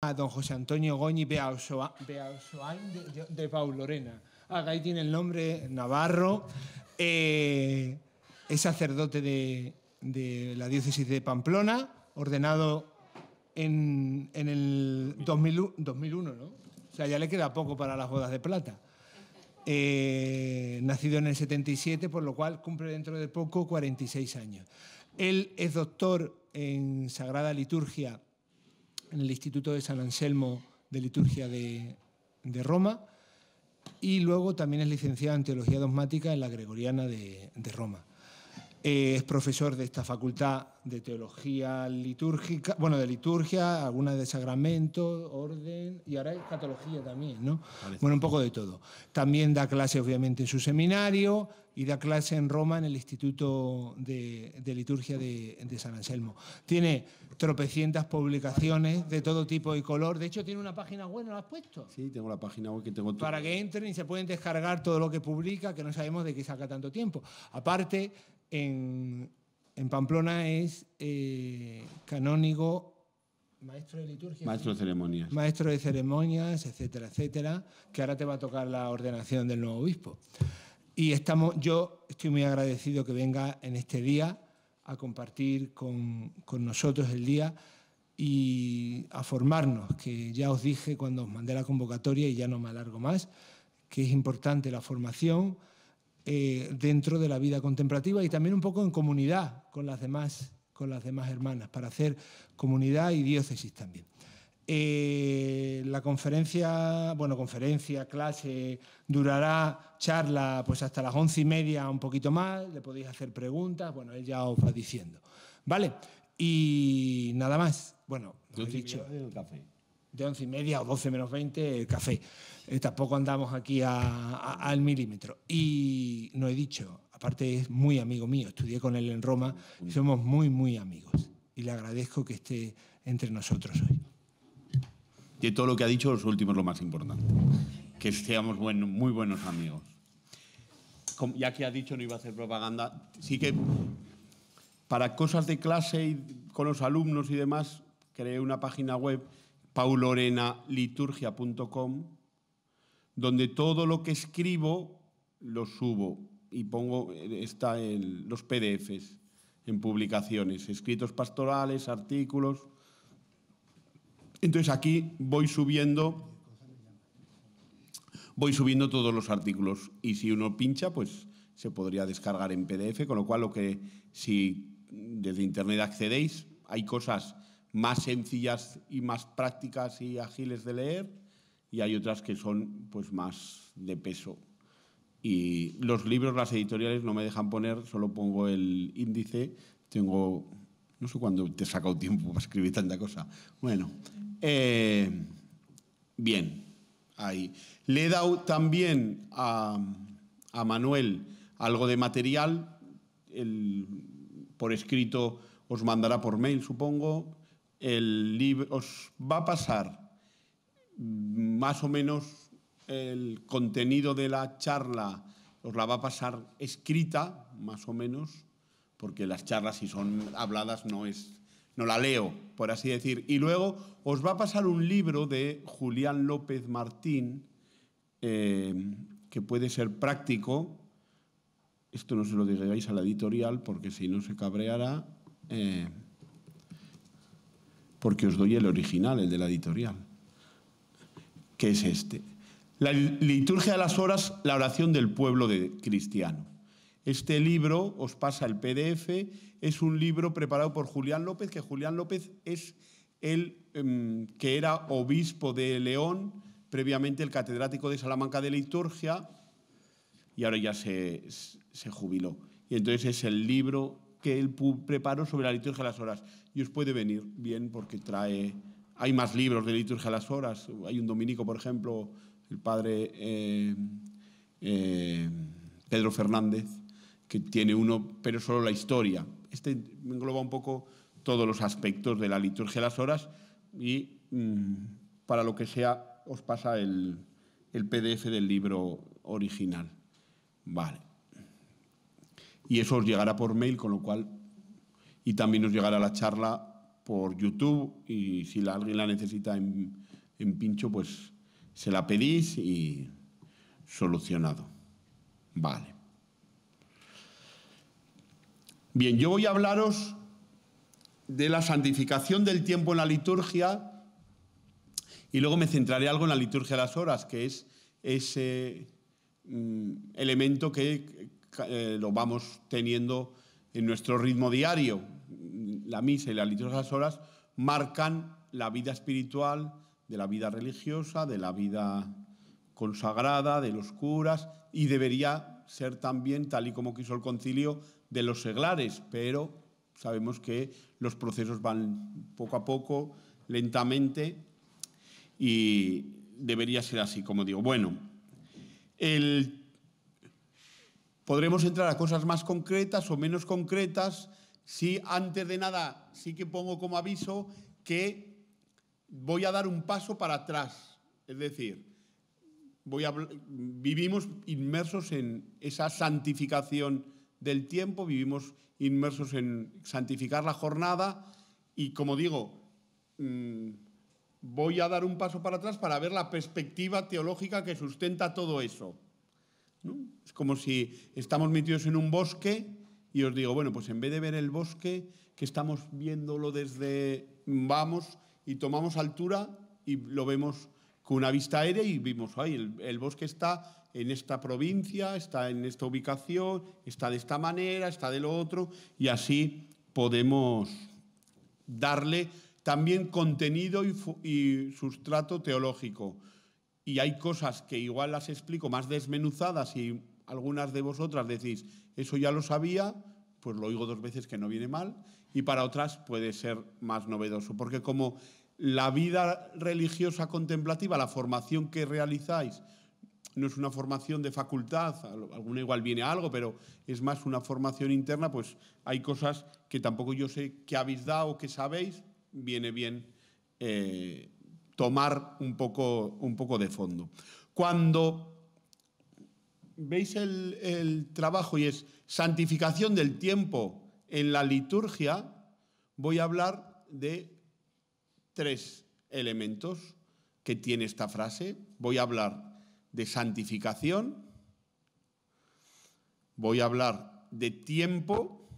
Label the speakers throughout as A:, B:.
A: a ah, don José Antonio Goñi Beausoain de, de, Lorena. Lorena. Ah, ahí tiene el nombre Navarro. Eh, es sacerdote de, la diócesis de Pamplona, ordenado en, el 2001, ¿no? O sea, ya le queda poco para las bodas de plata. Eh, nacido en el 77, por lo cual cumple dentro de poco 46 años. Él es doctor en Sagrada Liturgia en el Instituto de San Anselmo de Liturgia de, Roma y luego también es licenciada en Teología Dogmática en la Gregoriana de Roma. Eh, es profesor de esta facultad de teología litúrgica, bueno, de liturgia, alguna de sacramento, orden y ahora hay catología también, ¿no? Bueno, un poco de todo. También da clase, obviamente, en su seminario y da clase en Roma en el Instituto de, Liturgia de, San Anselmo. Tiene tropecientas publicaciones de todo tipo y color. De hecho, tiene una página web, la has
B: puesto? Sí, tengo la página web que tengo. Todo. Para
A: que entren y se pueden descargar todo lo que publica, que no sabemos de qué saca tanto tiempo. Aparte, en, Pamplona es eh, canónigo Maestro de liturgia. Maestro de ceremonias. Maestro de ceremonias, etcétera, etcétera, que ahora te va a tocar la ordenación del nuevo obispo. Y estamos, yo estoy muy agradecido que venga en este día a compartir con, con nosotros el día y a formarnos, que ya os dije cuando os mandé la convocatoria y ya no me alargo más, que es importante la formación, eh, dentro de la vida contemplativa y también un poco en comunidad con las demás, con las demás hermanas, para hacer comunidad y diócesis también. Eh, la conferencia, bueno, conferencia, clase, durará charla pues hasta las once y media, un poquito más, le podéis hacer preguntas, bueno, él ya os va diciendo. ¿Vale? Y nada más. Bueno, lo he dicho de 11 y media o 12 menos 20 el café. Eh, tampoco andamos aquí al milímetro. Y no he dicho, aparte es muy amigo mío, estudié con él en Roma y somos muy, muy amigos. Y le agradezco que esté entre nosotros hoy.
B: De todo lo que ha dicho, los últimos es lo más importante. Que seamos buenos muy buenos amigos. ya que ha dicho no iba a hacer propaganda, sí que para cosas de clase y con los alumnos y demás, creé una página web paulorenaliturgia.com, donde todo lo que escribo lo subo y pongo, está en los PDFs, en publicaciones, escritos pastorales, artículos. Entonces aquí voy subiendo, voy subiendo todos los artículos y si uno pincha, pues se podría descargar en PDF, con lo cual lo que si desde internet accedéis, hay cosas más sencillas y más prácticas y ágiles de leer y hay otras que son pues más de peso. Y los libros, las editoriales no me dejan poner, solo pongo el índice. Tengo, no sé cuándo te he sacado tiempo para escribir tanta cosa. Bueno, eh, bien, ahí. Le he dado también a, a Manuel algo de material, por escrito os mandará por mail, supongo, el libro, os va a pasar más o menos el contenido de la charla, os la va a pasar escrita, más o menos, porque las charlas si son habladas no es no la leo, por así decir. Y luego os va a pasar un libro de Julián López Martín, eh, que puede ser práctico. Esto no se lo digáis a la editorial porque si no se cabreará. Eh, porque os doy el original, el de la editorial, que es este. La liturgia de las horas, la oración del pueblo de cristiano. Este libro, os pasa el PDF, es un libro preparado por Julián López, que Julián López es el em, que era obispo de León, previamente el catedrático de Salamanca de liturgia, y ahora ya se, se jubiló. Y entonces es el libro que él preparó sobre la liturgia de las horas y os puede venir bien porque trae... Hay más libros de liturgia a las horas. Hay un dominico, por ejemplo, el padre eh, eh, Pedro Fernández, que tiene uno, pero solo la historia. Este engloba un poco todos los aspectos de la liturgia a las horas y mm, para lo que sea os pasa el PDF del libro original. Vale. Y eso os llegará por mail, con lo cual y también nos llegará la charla por YouTube y si alguien la necesita en, en pincho, pues se la pedís y solucionado. Vale. Bien, yo voy a hablaros de la santificación del tiempo en la liturgia y luego me centraré algo en la liturgia de las horas, que es ese mm, elemento que eh, lo vamos teniendo en nuestro ritmo diario la misa y las liturgias horas marcan la vida espiritual, de la vida religiosa, de la vida consagrada, de los curas, y debería ser también, tal y como quiso el concilio, de los seglares, pero sabemos que los procesos van poco a poco, lentamente, y debería ser así, como digo. Bueno, el... podremos entrar a cosas más concretas o menos concretas, Sí, antes de nada, sí que pongo como aviso que voy a dar un paso para atrás. Es decir, vivimos inmersos en esa santificación del tiempo, vivimos inmersos en santificar la jornada y, como digo, mm, voy a dar un paso para atrás para ver la perspectiva teológica que sustenta todo eso. Es como si estamos metidos en un bosque y os digo, bueno, pues en vez de ver el bosque, que estamos viéndolo desde, vamos y tomamos altura y lo vemos con una vista aérea y vimos, ¡ay, el, bosque está en esta provincia, está en esta ubicación, está de esta manera, está de lo otro, y así podemos darle también contenido y sustrato teológico. Y hay cosas que igual las explico más desmenuzadas y algunas de vosotras decís, eso ya lo sabía, pues lo oigo dos veces que no viene mal, y para otras puede ser más novedoso, porque como la vida religiosa contemplativa, la formación que realizáis, no es una formación de facultad, alguna igual viene algo, pero es más una formación interna, pues hay cosas que tampoco yo sé que habéis dado, que sabéis, viene bien eh, tomar un poco, un poco de fondo. Cuando veis el, trabajo y es santificación del tiempo en la liturgia, voy a hablar de tres elementos que tiene esta frase. Voy a hablar de santificación, voy a hablar de tiempo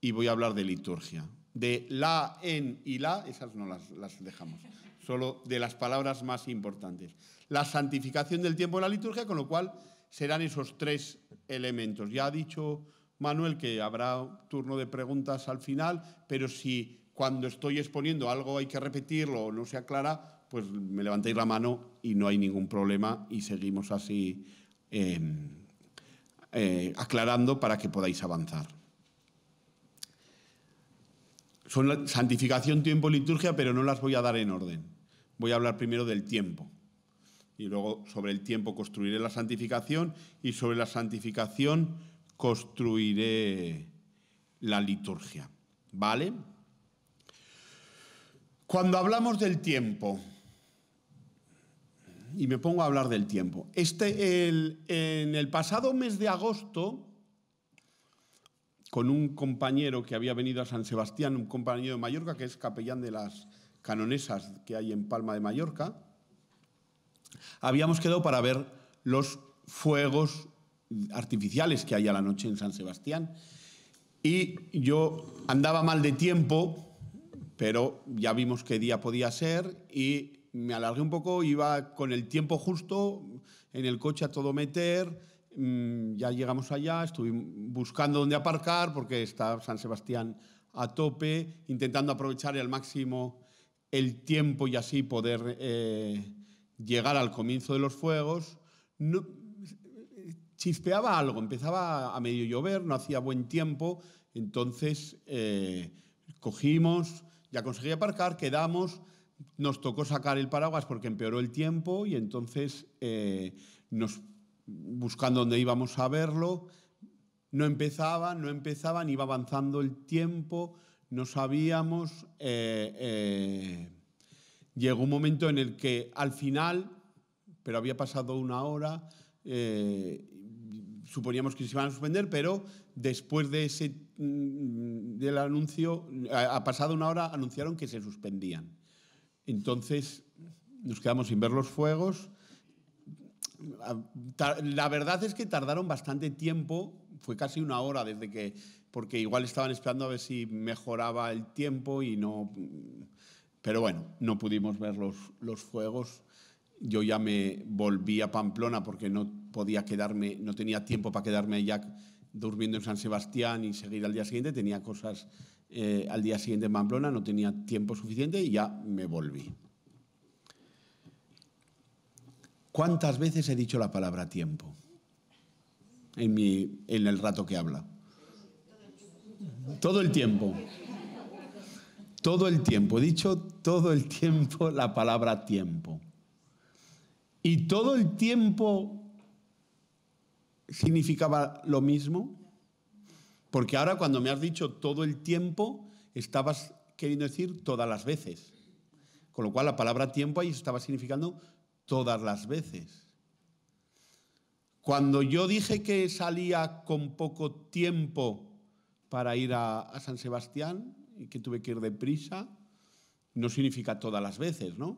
B: y voy a hablar de liturgia. De la, en y la, esas no las dejamos solo de las palabras más importantes. La santificación del tiempo de la liturgia, con lo cual serán esos tres elementos. Ya ha dicho Manuel que habrá turno de preguntas al final, pero si cuando estoy exponiendo algo hay que repetirlo o no se aclara, pues me levantáis la mano y no hay ningún problema y seguimos así em, eh, aclarando para que podáis avanzar. Son la santificación, tiempo, liturgia, pero no las voy a dar en orden. Voy a hablar primero del tiempo y luego sobre el tiempo construiré la santificación y sobre la santificación construiré la liturgia. ¿Vale? Cuando hablamos del tiempo, y me pongo a hablar del tiempo, este, en el pasado mes de agosto, con un compañero que había venido a San Sebastián, un compañero de Mallorca que es capellán de las canonesas que hay en Palma de Mallorca, habíamos quedado para ver los fuegos artificiales que hay a la noche en San Sebastián. Y yo andaba mal de tiempo, pero ya vimos qué día podía ser y me alargué un poco, iba con el tiempo justo, en el coche a todo meter, mm, ya llegamos allá, estuve buscando dónde aparcar porque está San Sebastián a tope, intentando aprovechar al máximo el tiempo y así poder eh, llegar al comienzo de los fuegos. chispeaba algo, empezaba a medio llover, no hacía buen tiempo, entonces eh, cogimos, ya conseguí aparcar, quedamos, nos tocó sacar el paraguas porque empeoró el tiempo y entonces eh, buscando dónde íbamos a verlo, no empezaba, no empezaba, iba avanzando el tiempo, no sabíamos, eh, eh, llegó un momento en el que al final, pero había pasado una hora, eh, suponíamos que se iban a suspender, pero después de ese, mm, del anuncio, ha pasado una hora, anunciaron que se suspendían. Entonces nos quedamos sin ver los fuegos. Ah, la verdad es que tardaron bastante tiempo, fue casi una hora desde que porque igual estaban esperando a ver si mejoraba el tiempo y no... Pero bueno, no pudimos ver los, fuegos. Yo ya me volví a Pamplona porque no podía quedarme, no tenía tiempo para quedarme ya durmiendo en San Sebastián y seguir al día siguiente. Tenía cosas eh, al día siguiente en Pamplona, no tenía tiempo suficiente y ya me volví. ¿Cuántas veces he dicho la palabra tiempo en, mi, en el rato que habla? Todo el tiempo. Todo el tiempo. He dicho todo el tiempo la palabra tiempo. Y todo el tiempo significaba lo mismo. Porque ahora cuando me has dicho todo el tiempo, estabas queriendo decir todas las veces. Con lo cual la palabra tiempo ahí estaba significando todas las veces. Cuando yo dije que salía con poco tiempo para ir a, San Sebastián y que tuve que ir deprisa, no significa todas las veces, ¿no?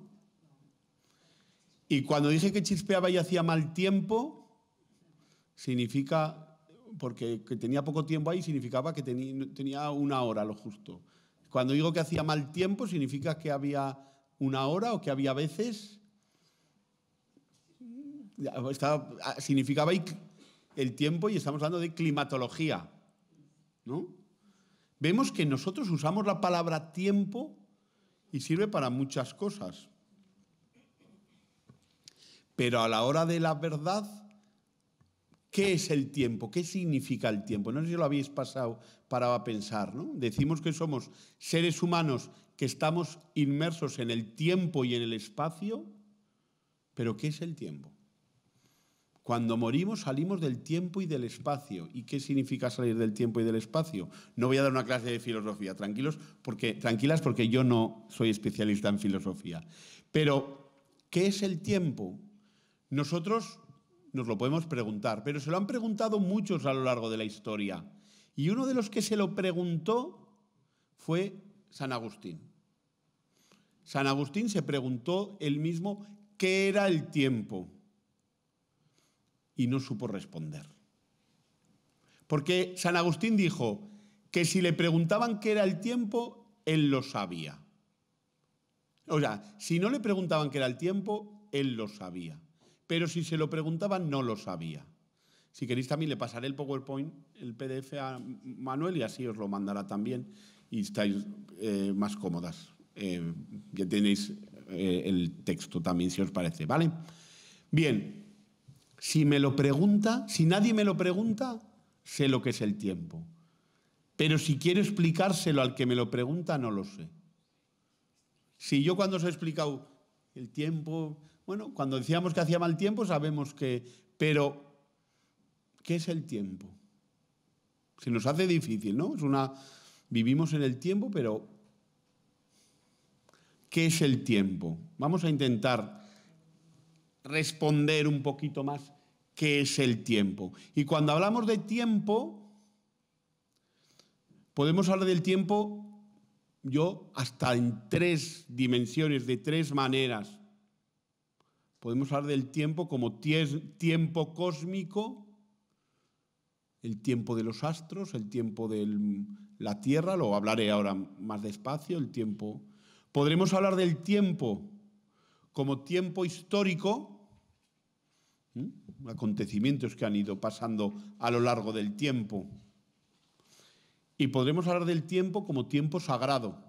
B: Y cuando dije que chispeaba y hacía mal tiempo, significa, porque tenía poco tiempo ahí, significaba que tenía una hora, lo justo. Cuando digo que hacía mal tiempo, significa que había una hora o que había veces. Ah, significaba el tiempo y estamos hablando de climatología. ¿no? Vemos que nosotros usamos la palabra tiempo y sirve para muchas cosas. Pero a la hora de la verdad, ¿qué es el tiempo? ¿Qué significa el tiempo? No sé si lo habéis pasado para a pensar, ¿no? Decimos que somos seres humanos que estamos inmersos en el tiempo y en el espacio, pero ¿qué es el tiempo? Cuando morimos salimos del tiempo y del espacio. ¿Y qué significa salir del tiempo y del espacio? No voy a dar una clase de filosofía, tranquilos, porque tranquilas porque yo no soy especialista en filosofía. Pero ¿qué es el tiempo? Nosotros nos lo podemos preguntar, pero se lo han preguntado muchos a lo largo de la historia. Y uno de los que se lo preguntó fue San Agustín. San Agustín se preguntó él mismo qué era el tiempo y no supo responder. Porque San Agustín dijo que si le preguntaban qué era el tiempo, él lo sabía. O sea, si no le preguntaban qué era el tiempo, él lo sabía. Pero si se lo preguntaban, no lo sabía. Si queréis también le pasaré el PowerPoint, el PDF a Manuel y así os lo mandará también y estáis eh, más cómodas. ya eh, tenéis eh, el texto también si os parece, ¿vale? Bien, si me lo pregunta, si nadie me lo pregunta, sé lo que es el tiempo. Pero si quiero explicárselo al que me lo pregunta, no lo sé. Si yo cuando os he explicado el tiempo, bueno, cuando decíamos que hacía mal tiempo, sabemos que, pero, ¿qué es el tiempo? Se nos hace difícil, ¿no? Es una, vivimos en el tiempo, pero, ¿qué es el tiempo? Vamos a intentar responder un poquito más qué es el tiempo. Y cuando hablamos de tiempo, podemos hablar del tiempo yo hasta en tres dimensiones, de tres maneras. Podemos hablar del tiempo como tiempo cósmico, el tiempo de los astros, el tiempo de la Tierra, lo hablaré ahora más despacio, el tiempo. Podremos hablar del tiempo como tiempo histórico, ¿Mm? acontecimientos que han ido pasando a lo largo del tiempo. Y podremos hablar del tiempo como tiempo sagrado.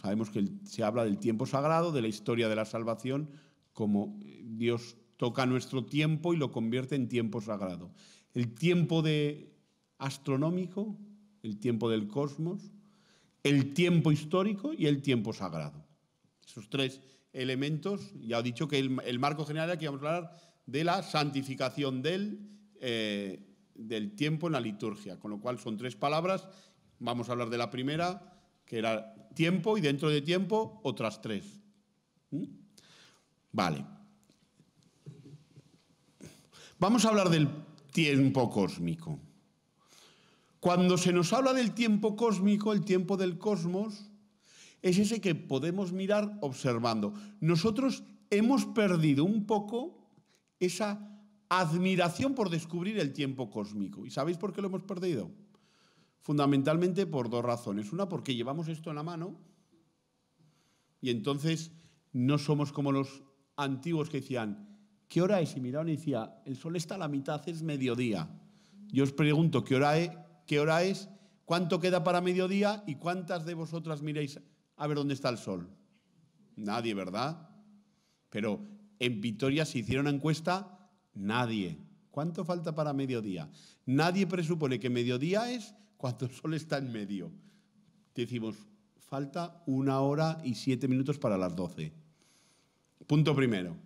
B: Sabemos que se habla del tiempo sagrado, de la historia de la salvación, como Dios toca nuestro tiempo y lo convierte en tiempo sagrado. El tiempo de astronómico, el tiempo del cosmos, el tiempo histórico y el tiempo sagrado. Esos tres elementos, ya he dicho que el, marco general aquí vamos a hablar de la santificación del, eh, del tiempo en la liturgia, con lo cual son tres palabras, vamos a hablar de la primera, que era tiempo, y dentro de tiempo otras tres. ¿Mm? Vale. Vamos a hablar del tiempo cósmico. Cuando se nos habla del tiempo cósmico, el tiempo del cosmos, es ese que podemos mirar observando. Nosotros hemos perdido un poco esa admiración por descubrir el tiempo cósmico. ¿Y sabéis por qué lo hemos perdido? Fundamentalmente por dos razones. Una, porque llevamos esto en la mano y entonces no somos como los antiguos que decían, ¿qué hora es? Y miraban y decía, el sol está a la mitad, es mediodía. Yo os pregunto, ¿qué hora es? ¿Qué hora es? ¿Cuánto queda para mediodía? ¿Y cuántas de vosotras miréis a ver dónde está el sol. Nadie, ¿verdad? Pero en Vitoria se hicieron encuesta, nadie. ¿Cuánto falta para mediodía? Nadie presupone que mediodía es cuando el sol está en medio. Decimos, falta una hora y siete minutos para las doce. Punto primero.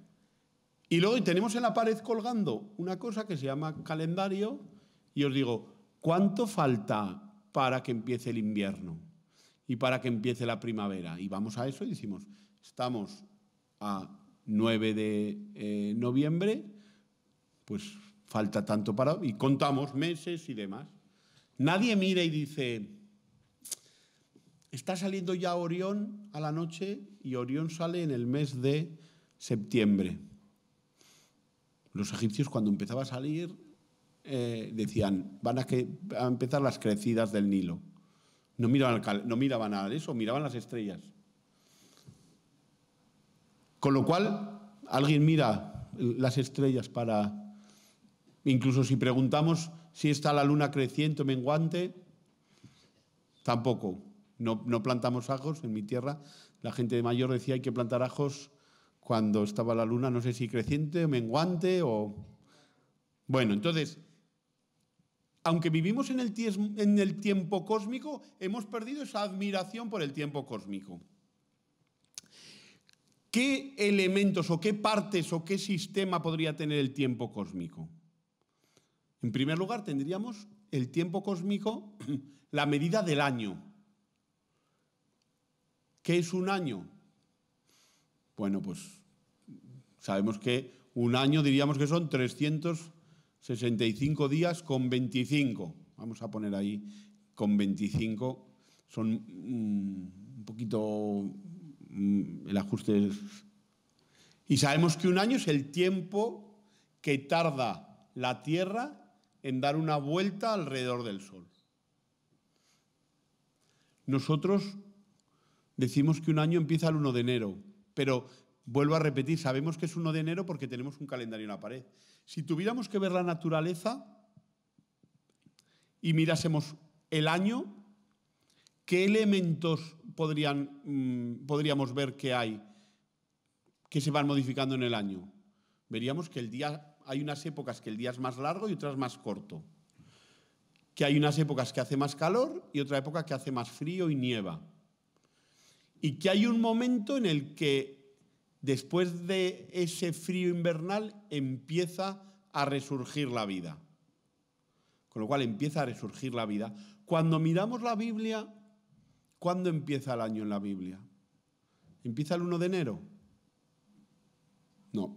B: Y luego tenemos en la pared colgando una cosa que se llama calendario y os digo, ¿cuánto falta para que empiece el invierno? y para que empiece la primavera. Y vamos a eso y decimos, estamos a 9 de eh, noviembre, pues falta tanto para... y contamos meses y demás. Nadie mira y dice, está saliendo ya Orión a la noche y Orión sale en el mes de septiembre. Los egipcios cuando empezaba a salir eh, decían, van a, que, a empezar las crecidas del Nilo. No miraban, nada no miraban eso, miraban las estrellas. Con lo cual, alguien mira las estrellas para... Incluso si preguntamos si está la luna creciente o menguante, tampoco. No, no, plantamos ajos en mi tierra. La gente de mayor decía hay que plantar ajos cuando estaba la luna, no sé si creciente o menguante o... Bueno, entonces, aunque vivimos en el, tiempo cósmico, hemos perdido esa admiración por el tiempo cósmico. ¿Qué elementos o qué partes o qué sistema podría tener el tiempo cósmico? En primer lugar, tendríamos el tiempo cósmico, la medida del año. ¿Qué es un año? Bueno, pues sabemos que un año diríamos que son 300 65 días con 25. Vamos a poner ahí con 25. Son mm, un poquito mm, el ajuste. Y sabemos que un año es el tiempo que tarda la Tierra en dar una vuelta alrededor del Sol. Nosotros decimos que un año empieza el 1 de enero, pero Vuelvo a repetir, sabemos que es 1 de enero porque tenemos un calendario en la pared. Si tuviéramos que ver la naturaleza y mirásemos el año, ¿qué elementos podrían, mm, podríamos ver que hay que se van modificando en el año? Veríamos que el día, hay unas épocas que el día es más largo y otras más corto. Que hay unas épocas que hace más calor y otra época que hace más frío y nieva. Y que hay un momento en el que después de ese frío invernal empieza a resurgir la vida. Con lo cual empieza a resurgir la vida. Cuando miramos la Biblia, ¿cuándo empieza el año en la Biblia? ¿Empieza el 1 de enero? No.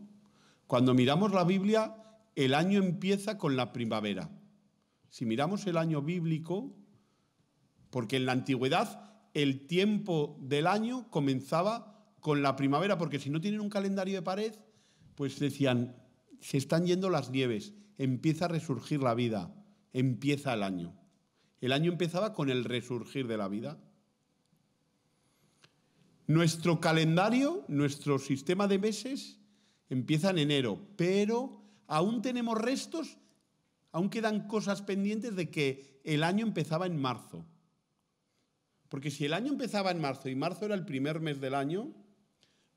B: Cuando miramos la Biblia, el año empieza con la primavera. Si miramos el año bíblico, porque en la antigüedad el tiempo del año comenzaba con la primavera, porque si no tienen un calendario de pared, pues decían, se están yendo las nieves, empieza a resurgir la vida, empieza el año. El año empezaba con el resurgir de la vida. Nuestro calendario, nuestro sistema de meses empieza en enero, pero aún tenemos restos, aún quedan cosas pendientes de que el año empezaba en marzo. Porque si el año empezaba en marzo y marzo era el primer mes del año,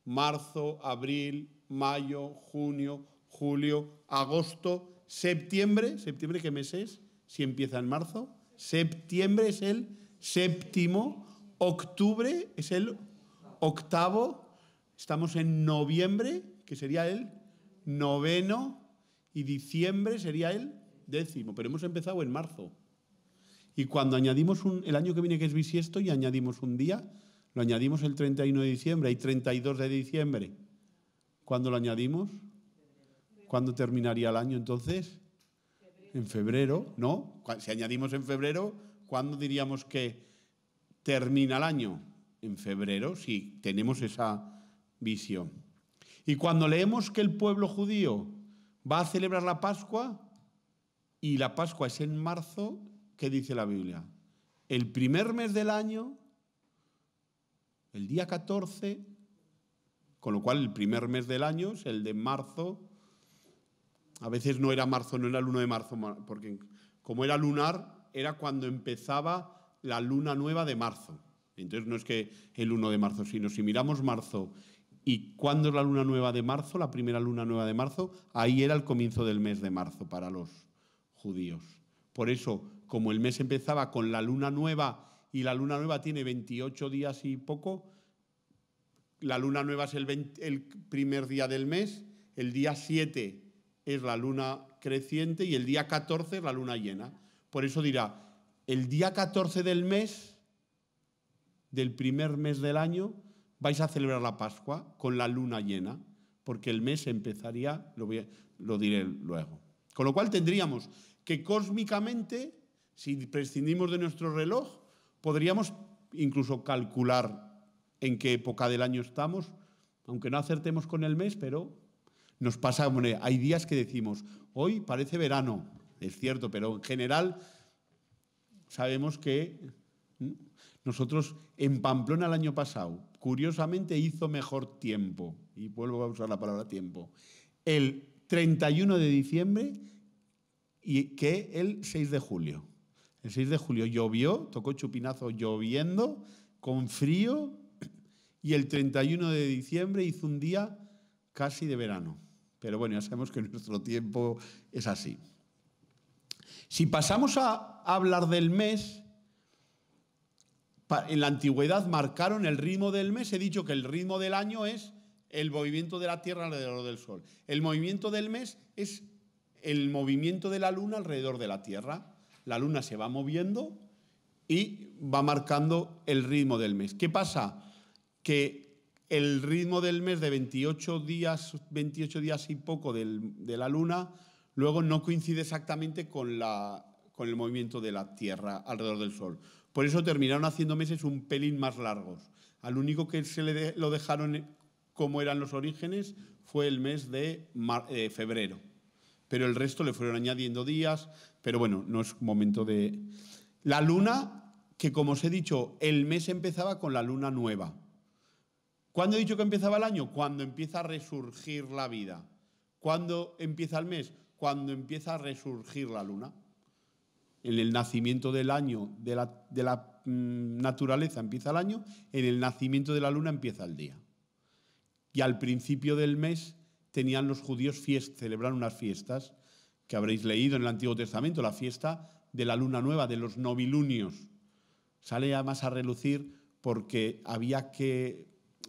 B: marzo, abril, mayo, junio, julio, agosto, septiembre. ¿Septiembre qué mes es? Si empieza en marzo. Septiembre es el séptimo. Octubre es el octavo. Estamos en noviembre, que sería el noveno. Y diciembre sería el décimo. Pero hemos empezado en marzo. Y cuando añadimos el año que viene que es bisiesto y añadimos un día, lo añadimos el 31 de diciembre, hay 32 de diciembre. ¿Cuándo lo añadimos? ¿Cuándo terminaría el año entonces? En febrero, ¿no? Si añadimos en febrero, ¿cuándo diríamos que termina el año? En febrero, si tenemos esa visión. Y cuando leemos que el pueblo judío va a celebrar la Pascua, y la Pascua es en marzo, ¿qué dice la Biblia? El primer mes del año el día 14, con lo cual el primer mes del año es el de marzo. A veces no era marzo, no era el 1 de marzo, porque como era lunar, era cuando empezaba la luna nueva de marzo. Entonces no es que el 1 de marzo, sino si miramos marzo y cuándo es la luna nueva de marzo, la primera luna nueva de marzo, ahí era el comienzo del mes de marzo para los judíos. Por eso, como el mes empezaba con la luna nueva y la luna nueva tiene 28 días y poco, la luna nueva es el, el primer día del mes, el día 7 es la luna creciente y el día 14 es la luna llena. Por eso dirá, el día 14 del mes, del primer mes del año, vais a celebrar la Pascua con la luna llena, porque el mes empezaría, lo, voy lo diré luego. Con lo cual tendríamos que cósmicamente, si prescindimos de nuestro reloj, podríamos incluso calcular en qué época del año estamos, aunque no acertemos con el mes, pero nos pasa, hay días que decimos, hoy parece verano, es cierto, pero en general sabemos que nosotros en Pamplona el año pasado, curiosamente hizo mejor tiempo, y vuelvo a usar la palabra tiempo, el 31 de diciembre y que el 6 de julio. El 6 de julio llovió, tocó chupinazo lloviendo, con frío, y el 31 de diciembre hizo un día casi de verano. Pero bueno, ya sabemos que nuestro tiempo es así. Si pasamos a hablar del mes, en la antigüedad marcaron el ritmo del mes. He dicho que el ritmo del año es el movimiento de la Tierra alrededor del Sol. El movimiento del mes es el movimiento de la Luna alrededor de la Tierra la luna se va moviendo y va marcando el ritmo del mes. ¿Qué pasa? Que el ritmo del mes de 28 días, 28 días y poco de la luna, luego no coincide exactamente con, el movimiento de la Tierra alrededor del Sol. Por eso terminaron haciendo meses un pelín más largos. Al único que se lo dejaron como eran los orígenes fue el mes de eh, febrero. Pero el resto le fueron añadiendo días, pero bueno, no es momento de... La luna, que como os he dicho, el mes empezaba con la luna nueva. ¿Cuándo he dicho que empezaba el año? Cuando empieza a resurgir la vida. ¿Cuándo empieza el mes? Cuando empieza a resurgir la luna. En el nacimiento del año, de la, mm, naturaleza empieza el año, en el nacimiento de la luna empieza el día. Y al principio del mes tenían los judíos celebrar unas fiestas que habréis leído en el Antiguo Testamento, la fiesta de la luna nueva, de los novilunios. Sale además a relucir porque había que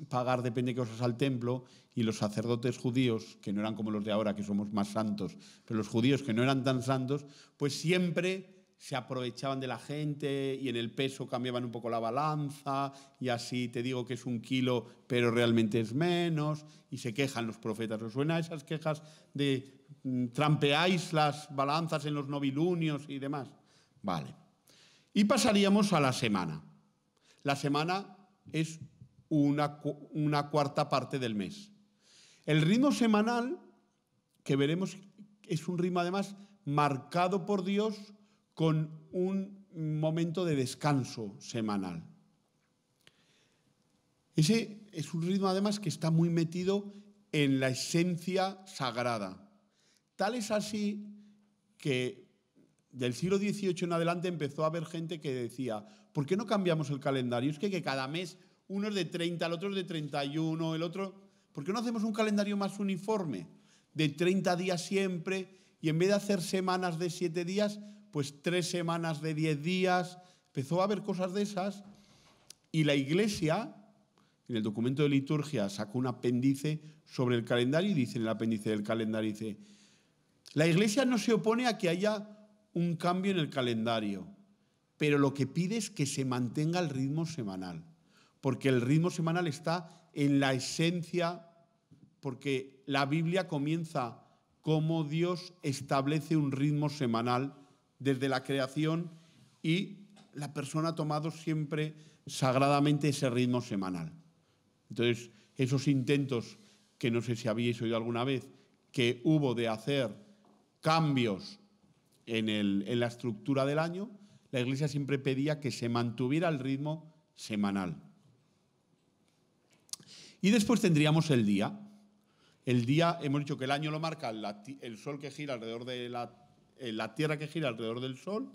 B: pagar depende de qué cosas al templo y los sacerdotes judíos, que no eran como los de ahora, que somos más santos, pero los judíos que no eran tan santos, pues siempre se aprovechaban de la gente y en el peso cambiaban un poco la balanza y así te digo que es un kilo, pero realmente es menos y se quejan los profetas. ¿Os suena esas quejas de Mm, trampeáis las balanzas en los novilunios y demás. Vale. Y pasaríamos a la semana. La semana es una, una cuarta parte del mes. El ritmo semanal que veremos es un ritmo además marcado por Dios con un momento de descanso semanal. Ese es un ritmo además que está muy metido en la esencia sagrada Tal es así que del siglo XVIII en adelante empezó a haber gente que decía, ¿por qué no cambiamos el calendario? Es que, cada mes uno es de 30, el otro es de 31, el otro... ¿Por qué no hacemos un calendario más uniforme? De 30 días siempre y en vez de hacer semanas de 7 días, pues tres semanas de 10 días. Empezó a haber cosas de esas y la Iglesia, en el documento de liturgia, sacó un apéndice sobre el calendario y dice en el apéndice del calendario, dice, la Iglesia no se opone a que haya un cambio en el calendario, pero lo que pide es que se mantenga el ritmo semanal, porque el ritmo semanal está en la esencia, porque la Biblia comienza como Dios establece un ritmo semanal desde la creación y la persona ha tomado siempre sagradamente ese ritmo semanal. Entonces, esos intentos que no sé si habíais oído alguna vez, que hubo de hacer cambios en, la estructura del año, la Iglesia siempre pedía que se mantuviera el ritmo semanal. Y después tendríamos el día. El día, hemos dicho que el año lo marca el sol que gira alrededor de la, eh, la Tierra que gira alrededor del Sol,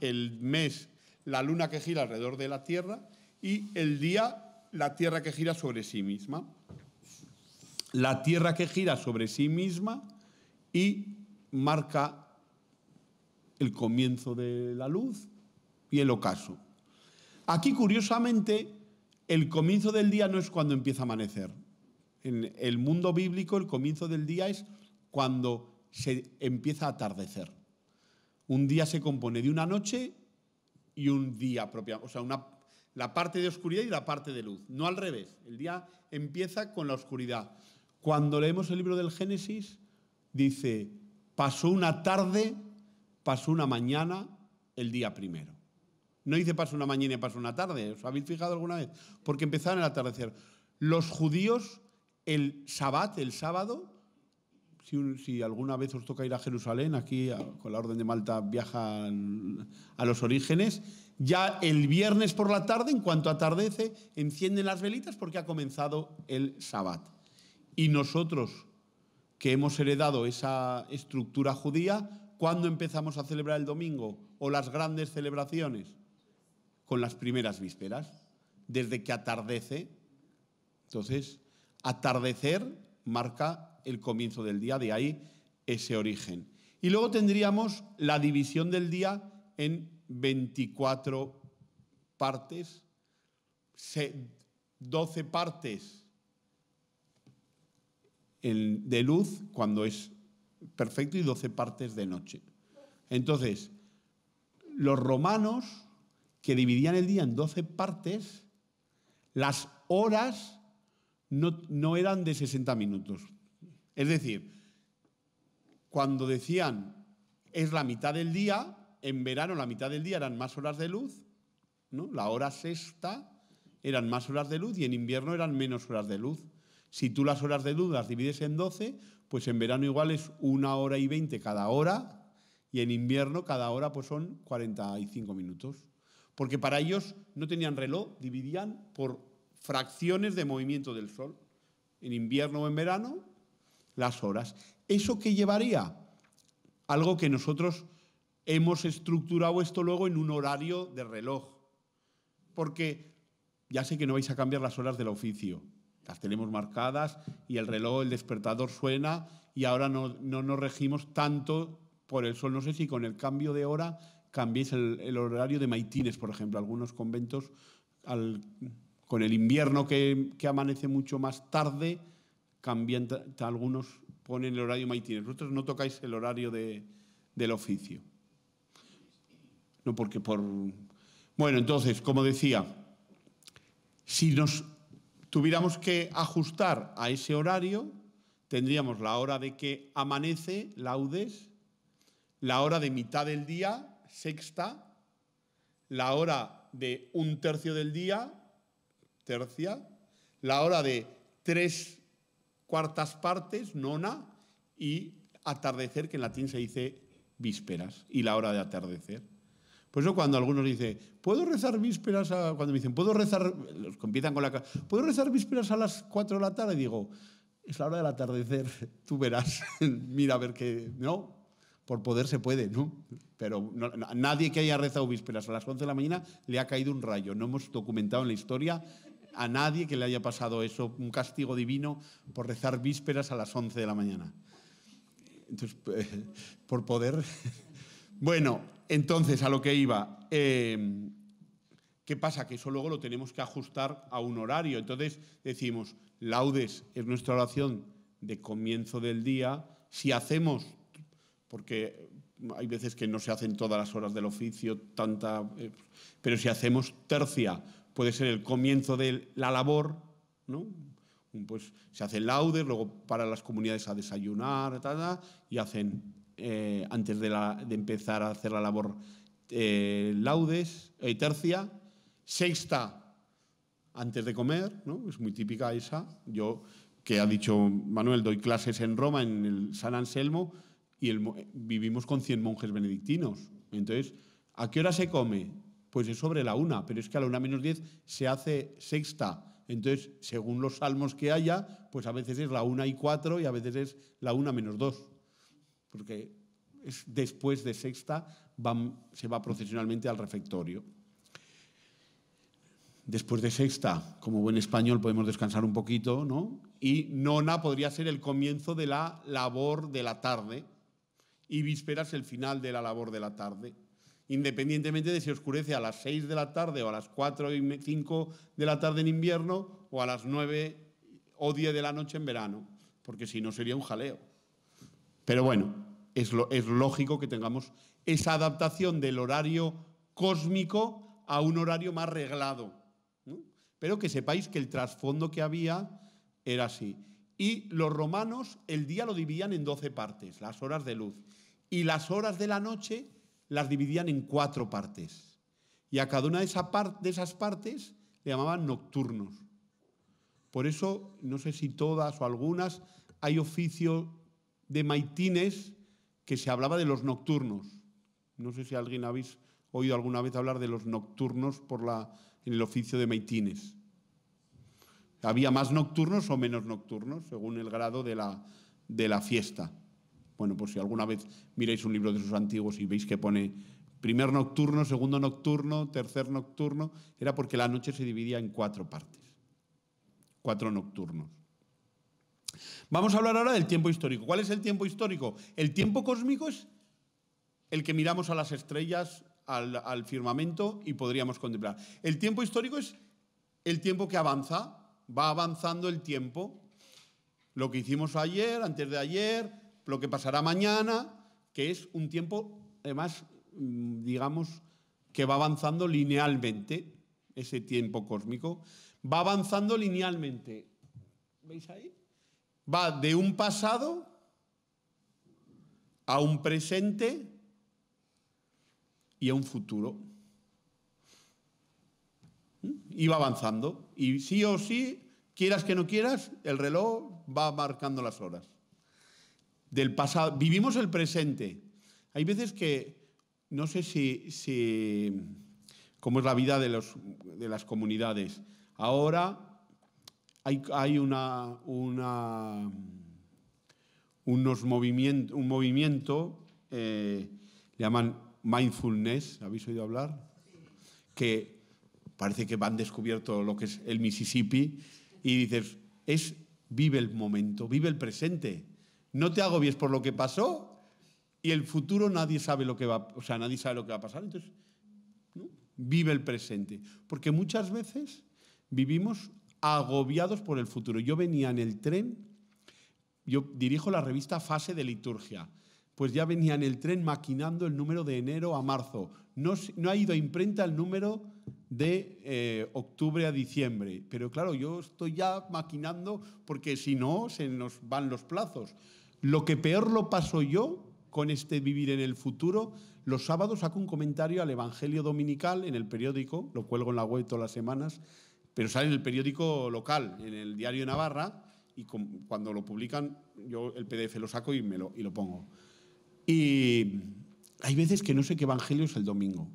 B: el mes, la luna que gira alrededor de la Tierra y el día, la Tierra que gira sobre sí misma. La Tierra que gira sobre sí misma y marca el comienzo de la luz y el ocaso. Aquí, curiosamente, el comienzo del día no es cuando empieza a amanecer. En el mundo bíblico, el comienzo del día es cuando se empieza a atardecer. Un día se compone de una noche y un día propio. o sea, la parte de oscuridad y la parte de luz, no al revés. El día empieza con la oscuridad. Cuando leemos el libro del Génesis, dice, Pasó una tarde, pasó una mañana el día primero. No dice pasó una mañana y pasó una tarde, ¿os habéis fijado alguna vez? Porque empezaron el atardecer. Los judíos, el sabbat, el sábado, si, alguna vez os toca ir a Jerusalén, aquí con la Orden de Malta viajan a los orígenes, ya el viernes por la tarde, en cuanto atardece, encienden las velitas porque ha comenzado el sabbat. Y nosotros, que hemos heredado esa estructura judía, ¿cuándo empezamos a celebrar el domingo o las grandes celebraciones? Con las primeras vísperas, desde que atardece. Entonces, atardecer marca el comienzo del día, de ahí ese origen. Y luego tendríamos la división del día en 24 partes, 12 partes de luz cuando es perfecto y 12 partes de noche. Entonces, los romanos, que dividían el día en 12 partes, las horas no, eran de 60 minutos. Es decir, cuando decían es la mitad del día, en verano la mitad del día eran más horas de luz, ¿no? la hora sexta eran más horas de luz y en invierno eran menos horas de luz. Si tú las horas de dudas las divides en 12, pues en verano igual es una hora y 20 cada hora y en invierno cada hora pues son 45 minutos. Porque para ellos no tenían reloj, dividían por fracciones de movimiento del sol. En invierno o en verano, las horas. ¿Eso qué llevaría? Algo que nosotros hemos estructurado esto luego en un horario de reloj. Porque ya sé que no vais a cambiar las horas del oficio, las tenemos marcadas y el reloj, el despertador suena y ahora no, nos regimos tanto por el sol. No sé si con el cambio de hora cambiéis el, horario de maitines, por ejemplo. Algunos conventos con el invierno que, amanece mucho más tarde, cambian, algunos ponen el horario de maitines. Vosotros no tocáis el horario del oficio. No, porque por... Bueno, entonces, como decía, si nos tuviéramos que ajustar a ese horario, tendríamos la hora de que amanece, laudes, la hora de mitad del día, sexta, la hora de un tercio del día, tercia, la hora de tres cuartas partes, nona, y atardecer, que en latín se dice vísperas, y la hora de atardecer. Por eso cuando algunos dicen, ¿puedo rezar vísperas a...? Cuando me dicen, ¿puedo rezar...? Los empiezan con la... ¿Puedo rezar vísperas a las 4 de la tarde? Y digo, es la hora del atardecer, tú verás. Mira a ver qué... No, por poder se puede, ¿no? Pero no, nadie que haya rezado vísperas a las 11 de la mañana le ha caído un rayo. No hemos documentado en la historia a nadie que le haya pasado eso, un castigo divino por rezar vísperas a las 11 de la mañana. Entonces, por poder... Bueno, entonces a lo que iba. Em, ¿Qué pasa? Que eso luego lo tenemos que ajustar a un horario. Entonces decimos, laudes es nuestra oración de comienzo del día. Si hacemos, porque hay veces que no se hacen todas las horas del oficio, tanta, eh, pero si hacemos tercia, puede ser el comienzo de la labor, ¿no? Pues se hacen laudes, luego para las comunidades a desayunar, y hacen eh, antes de, empezar a hacer la labor eh, laudes, y tercia, sexta antes de comer, ¿no? es muy típica esa. Yo, que ha dicho Manuel, doy clases en Roma, en el San Anselmo, y vivimos con 100 monjes benedictinos. Entonces, ¿a qué hora se come? Pues es sobre la una, pero es que a la una menos diez se hace sexta. Entonces, según los salmos que haya, pues a veces es la una y cuatro y a veces es la una menos dos porque es después de sexta se va profesionalmente al refectorio. Después de sexta, como buen español, podemos descansar un poquito, ¿no? Y nona podría ser el comienzo de la labor de la tarde y vísperas el final de la labor de la tarde. Independientemente de si oscurece a las seis de la tarde o a las cuatro y cinco de la tarde en invierno o a las nueve o diez de la noche en verano, porque si no sería un jaleo. Pero bueno, es, lógico que tengamos esa adaptación del horario cósmico a un horario más reglado. Pero que sepáis que el trasfondo que había era así. Y los romanos el día lo dividían en 12 partes, las horas de luz. Y las horas de la noche las dividían en cuatro partes. Y a cada una de, de esas partes le llamaban nocturnos. Por eso, no sé si todas o algunas, hay oficios de maitines que se hablaba de los nocturnos. No sé si alguien habéis oído alguna vez hablar de los nocturnos por la, en el oficio de maitines. Había más nocturnos o menos nocturnos según el grado de la, de la fiesta. Bueno, pues si alguna vez miráis un libro de esos antiguos y veis que pone primer nocturno, segundo nocturno, tercer nocturno, era porque la noche se dividía en cuatro partes, cuatro nocturnos. Vamos a hablar ahora del tiempo histórico. ¿Cuál es el tiempo histórico? El tiempo cósmico es el que miramos a las estrellas, al, firmamento y podríamos contemplar. El tiempo histórico es el tiempo que avanza, va avanzando el tiempo. Lo que hicimos ayer, antes de ayer, lo que pasará mañana, que es un tiempo, además, mm, digamos, que va avanzando linealmente, ese tiempo cósmico, va avanzando linealmente. ¿Veis ahí? va de un pasado a un presente y a un futuro. Y va avanzando. Y sí o sí, quieras que no quieras, el reloj va marcando las horas. Del pasado. Vivimos el presente. Hay veces que no sé si, cómo es la vida de las comunidades. Ahora hay, unos un movimiento, eh, le llaman mindfulness, ¿habéis oído hablar? Que parece que van descubierto lo que es el Mississippi y dices, es vive el momento, vive el presente. No te agobies por lo que pasó y el futuro nadie sabe lo que va, o sea, nadie sabe lo que va a pasar, entonces vive el presente, porque muchas veces vivimos agobiados por el futuro. Yo venía en el tren, yo dirijo la revista Fase de Liturgia, pues ya venía en el tren maquinando el número de enero a marzo. No, ha ido a imprenta el número de eh, octubre a diciembre, pero claro, yo estoy ya maquinando porque si no, se nos van los plazos. Lo que peor lo paso yo con este vivir en el futuro, los sábados saco un comentario al Evangelio Dominical en el periódico, lo cuelgo en la web todas las semanas, pero sale en el periódico local, en el diario Navarra, y cuando lo publican, yo el PDF lo saco y, me lo, y lo pongo. Y hay veces que no sé qué evangelio es el domingo.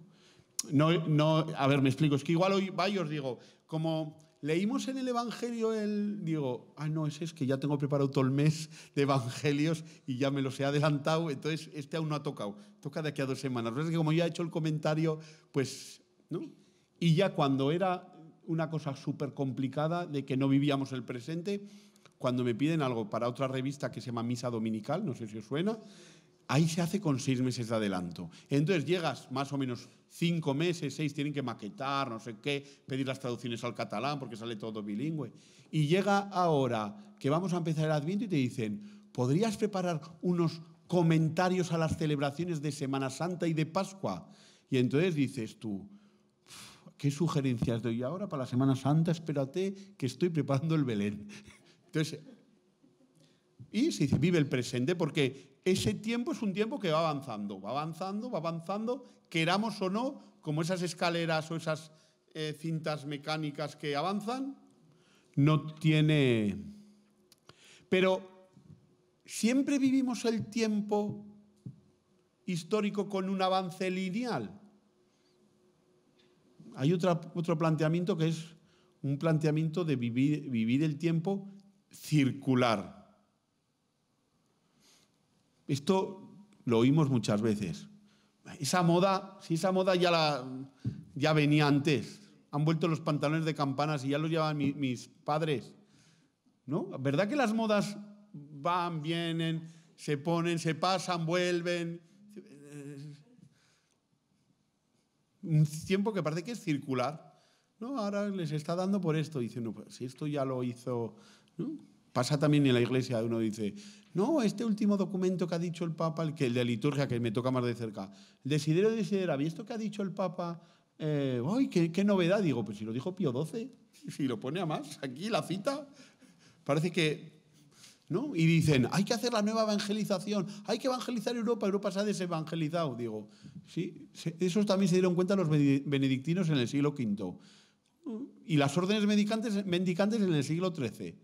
B: No, no, a ver, me explico. Es que igual hoy va y os digo, como leímos en el Evangelio el. Digo, ah, no, ese es que ya tengo preparado todo el mes de Evangelios y ya me los he adelantado, entonces este aún no ha tocado. Toca de aquí a dos semanas. es que como ya he hecho el comentario, pues. ¿no? Y ya cuando era una cosa súper complicada de que no vivíamos el presente. Cuando me piden algo para otra revista que se llama Misa Dominical, no sé si os suena, ahí se hace con seis meses de adelanto. Entonces llegas más o menos cinco meses, seis, tienen que maquetar, no sé qué, pedir las traducciones al catalán porque sale todo bilingüe. Y llega ahora que vamos a empezar el Adviento y te dicen, ¿podrías preparar unos comentarios a las celebraciones de Semana Santa y de Pascua? Y entonces dices tú, ¿Qué sugerencias doy? ahora para la Semana Santa, espérate que estoy preparando el Belén. Entonces, y se dice, vive el presente, porque ese tiempo es un tiempo que va avanzando, va avanzando, va avanzando, queramos o no, como esas escaleras o esas eh, cintas mecánicas que avanzan, no tiene... Pero siempre vivimos el tiempo histórico con un avance lineal hay otro planteamiento que es un planteamiento de vivir, vivir el tiempo circular. Esto lo oímos muchas veces. Esa moda, si esa moda ya, la, ya venía antes, han vuelto los pantalones de campanas y ya los llevan mis padres. ¿No? ¿Verdad que las modas van, vienen, se ponen, se pasan, vuelven? un tiempo que parece que es circular. No, ahora les está dando por esto. diciendo pues si esto ya lo hizo... Pasa también en la iglesia, uno dice, no, este último documento que ha dicho el Papa, el, que, el de liturgia, que me toca más de cerca, el desidero ¿y esto que ha dicho el Papa, eh, qué, qué, novedad! Digo, pues si lo dijo Pío XII, si lo pone a más, aquí la cita, parece que y dicen, hay que hacer la nueva evangelización, hay que evangelizar Europa, Europa se ha desevangelizado. Digo, sí, eso también se dieron cuenta los benedictinos en el siglo V y las órdenes mendicantes, en el siglo XIII.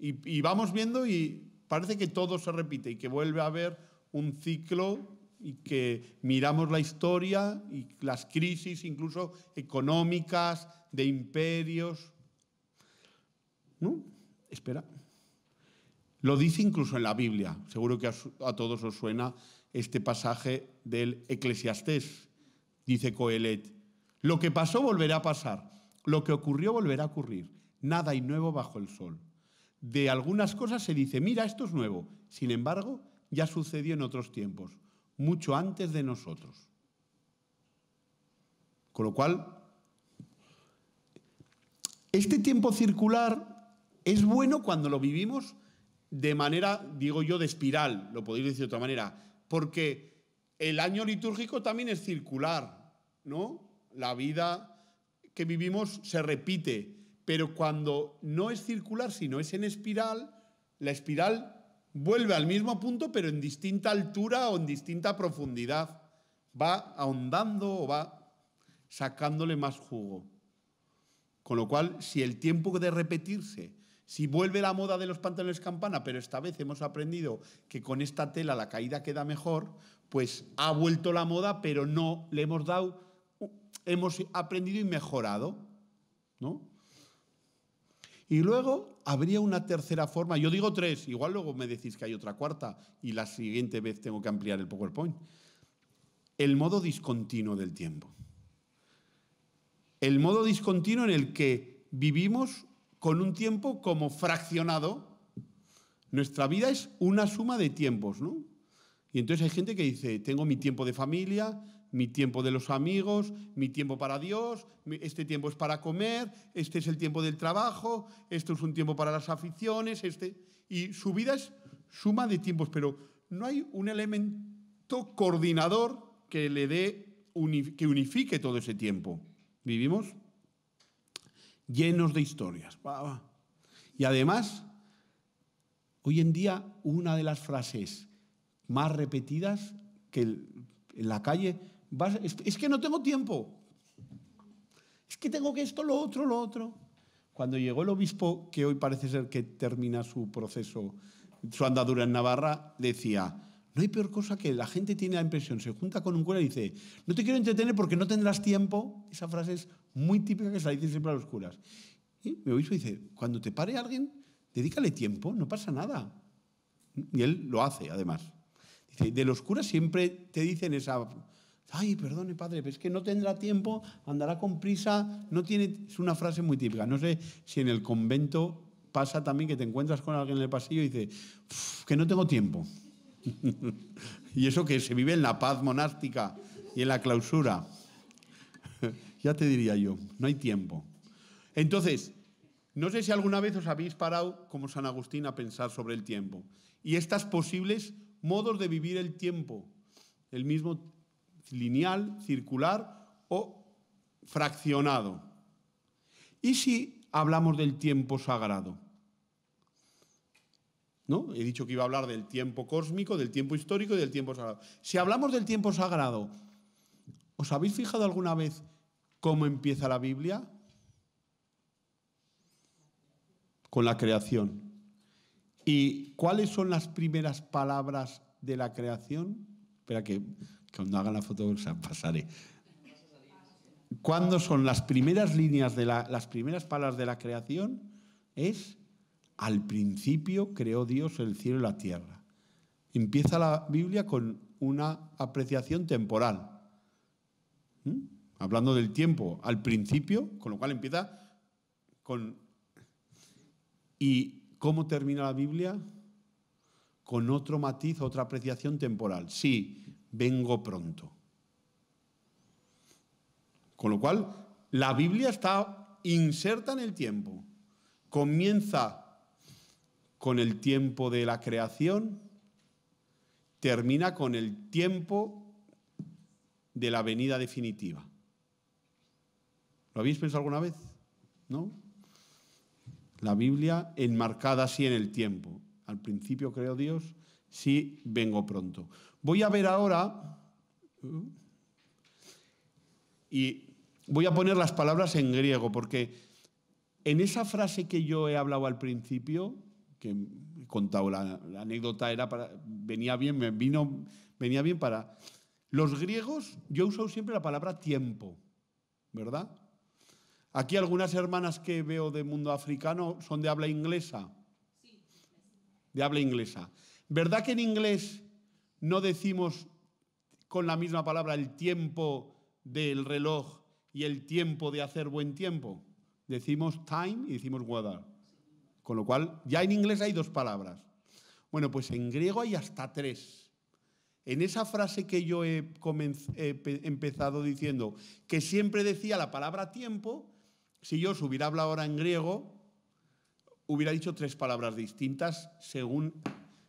B: Y, y vamos viendo y parece que todo se repite y que vuelve a haber un ciclo y que miramos la historia y las crisis incluso económicas, de imperios. ¿No? Espera. Lo dice incluso en la Biblia. Seguro que a, todos os suena este pasaje del Eclesiastés, dice Coelet. Lo que pasó volverá a pasar, lo que ocurrió volverá a ocurrir. Nada hay nuevo bajo el sol. De algunas cosas se dice, mira, esto es nuevo. Sin embargo, ya sucedió en otros tiempos, mucho antes de nosotros. Con lo cual, este tiempo circular es bueno cuando lo vivimos de manera, digo yo, de espiral, lo podéis decir de otra manera, porque el año litúrgico también es circular, ¿no? La vida que vivimos se repite, pero cuando no es circular, sino es en espiral, la espiral vuelve al mismo punto, pero en distinta altura o en distinta profundidad. Va ahondando o va sacándole más jugo. Con lo cual, si el tiempo de repetirse si vuelve la moda de los pantalones campana, pero esta vez hemos aprendido que con esta tela la caída queda mejor, pues ha vuelto la moda, pero no le hemos dado, hemos aprendido y mejorado, ¿no? Y luego habría una tercera forma, yo digo tres, igual luego me decís que hay otra cuarta y la siguiente vez tengo que ampliar el PowerPoint. El modo discontinuo del tiempo. El modo discontinuo en el que vivimos con un tiempo como fraccionado. Nuestra vida es una suma de tiempos, ¿no? Y entonces hay gente que dice, tengo mi tiempo de familia, mi tiempo de los amigos, mi tiempo para Dios, este tiempo es para comer, este es el tiempo del trabajo, esto es un tiempo para las aficiones, este... Y su vida es suma de tiempos, pero no hay un elemento coordinador que le dé, que unifique todo ese tiempo. ¿Vivimos? llenos de historias. Y además, hoy en día una de las frases más repetidas que en la calle es que no tengo tiempo. Es que tengo que esto, lo otro, lo otro. Cuando llegó el obispo, que hoy parece ser que termina su proceso, su andadura en Navarra, decía, no hay peor cosa que la gente tiene la impresión, se junta con un cura y dice, no te quiero entretener porque no tendrás tiempo. Esa frase es muy típica que se la dicen siempre a los curas. Y mi obispo dice, cuando te pare alguien, dedícale tiempo, no pasa nada. Y él lo hace, además. Dice, de los curas siempre te dicen esa... Ay, perdone, padre, pero es que no tendrá tiempo, andará con prisa, no tiene... Es una frase muy típica. No sé si en el convento pasa también que te encuentras con alguien en el pasillo y dice, que no tengo tiempo. y eso que se vive en la paz monástica y en la clausura. Ya te diría yo, no hay tiempo. Entonces, no sé si alguna vez os habéis parado como San Agustín a pensar sobre el tiempo y estas posibles modos de vivir el tiempo, el mismo lineal, circular o fraccionado. ¿Y si hablamos del tiempo sagrado? ¿No? He dicho que iba a hablar del tiempo cósmico, del tiempo histórico y del tiempo sagrado. Si hablamos del tiempo sagrado, ¿os habéis fijado alguna vez ¿Cómo empieza la Biblia? Con la creación. ¿Y cuáles son las primeras palabras de la creación? Espera que cuando hagan la foto pasaré. ¿Cuándo son las primeras líneas de las primeras palabras de la creación? Es al principio creó Dios el cielo y la tierra. Empieza la Biblia con una apreciación temporal. ¿Mm? hablando del tiempo, al principio, con lo cual empieza con... ¿Y cómo termina la Biblia? Con otro matiz, otra apreciación temporal. Sí, vengo pronto. Con lo cual, la Biblia está inserta en el tiempo. Comienza con el tiempo de la creación, termina con el tiempo de la venida definitiva habéis pensado alguna vez? ¿No? La Biblia enmarcada así en el tiempo. Al principio creo Dios, sí vengo pronto. Voy a ver ahora, y voy a poner las palabras en griego, porque en esa frase que yo he hablado al principio, que he contado la, anécdota, era venía bien, me vino, venía bien para... Los griegos, yo he usado siempre la palabra tiempo, ¿verdad? Aquí algunas hermanas que veo de mundo africano son de habla inglesa. De habla inglesa. ¿Verdad que en inglés no decimos con la misma palabra el tiempo del reloj y el tiempo de hacer buen tiempo? Decimos time y decimos weather. Con lo cual, ya en inglés hay dos palabras. Bueno, pues en griego hay hasta tres. En esa frase que yo he empezado diciendo, que siempre decía la palabra tiempo, si yo hubiera hablado ahora en griego, hubiera dicho tres palabras distintas según...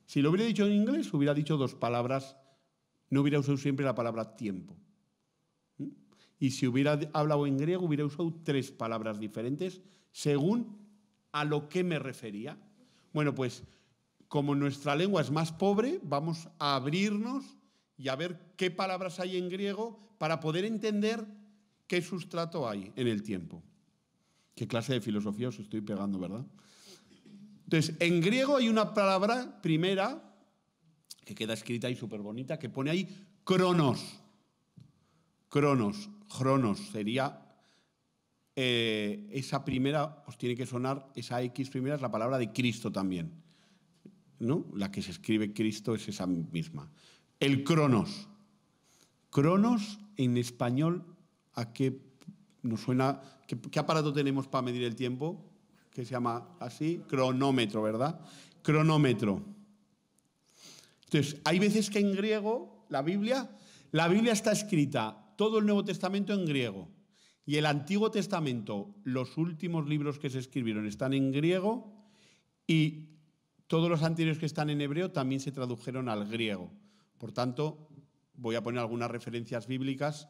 B: Si lo hubiera dicho en inglés, hubiera dicho dos palabras, no hubiera usado siempre la palabra tiempo. ¿Mm? Y si hubiera hablado en griego, hubiera usado tres palabras diferentes según a lo que me refería. Bueno, pues como nuestra lengua es más pobre, vamos a abrirnos y a ver qué palabras hay en griego para poder entender qué sustrato hay en el tiempo. Qué clase de filosofía os estoy pegando, ¿verdad? Entonces, en griego hay una palabra primera que queda escrita ahí súper bonita, que pone ahí cronos. Cronos, cronos, sería eh, esa primera, os tiene que sonar, esa X primera es la palabra de Cristo también. ¿no? La que se escribe Cristo es esa misma. El cronos. Cronos en español, ¿a qué nos suena... ¿Qué, qué aparato tenemos para medir el tiempo? Que se llama así, cronómetro, ¿verdad? Cronómetro. Entonces, hay veces que en griego, la Biblia, la Biblia está escrita, todo el Nuevo Testamento en griego. Y el Antiguo Testamento, los últimos libros que se escribieron están en griego y todos los anteriores que están en hebreo también se tradujeron al griego. Por tanto, voy a poner algunas referencias bíblicas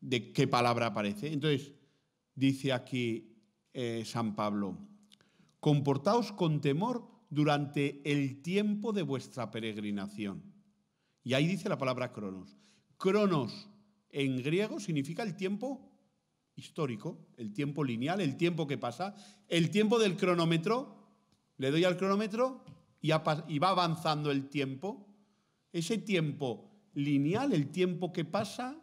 B: de qué palabra aparece. Entonces, dice aquí eh, San Pablo, comportaos con temor durante el tiempo de vuestra peregrinación. Y ahí dice la palabra cronos. Cronos en griego significa el tiempo histórico, el tiempo lineal, el tiempo que pasa, el tiempo del cronómetro. Le doy al cronómetro y, va avanzando el tiempo. Ese tiempo lineal, el tiempo que pasa,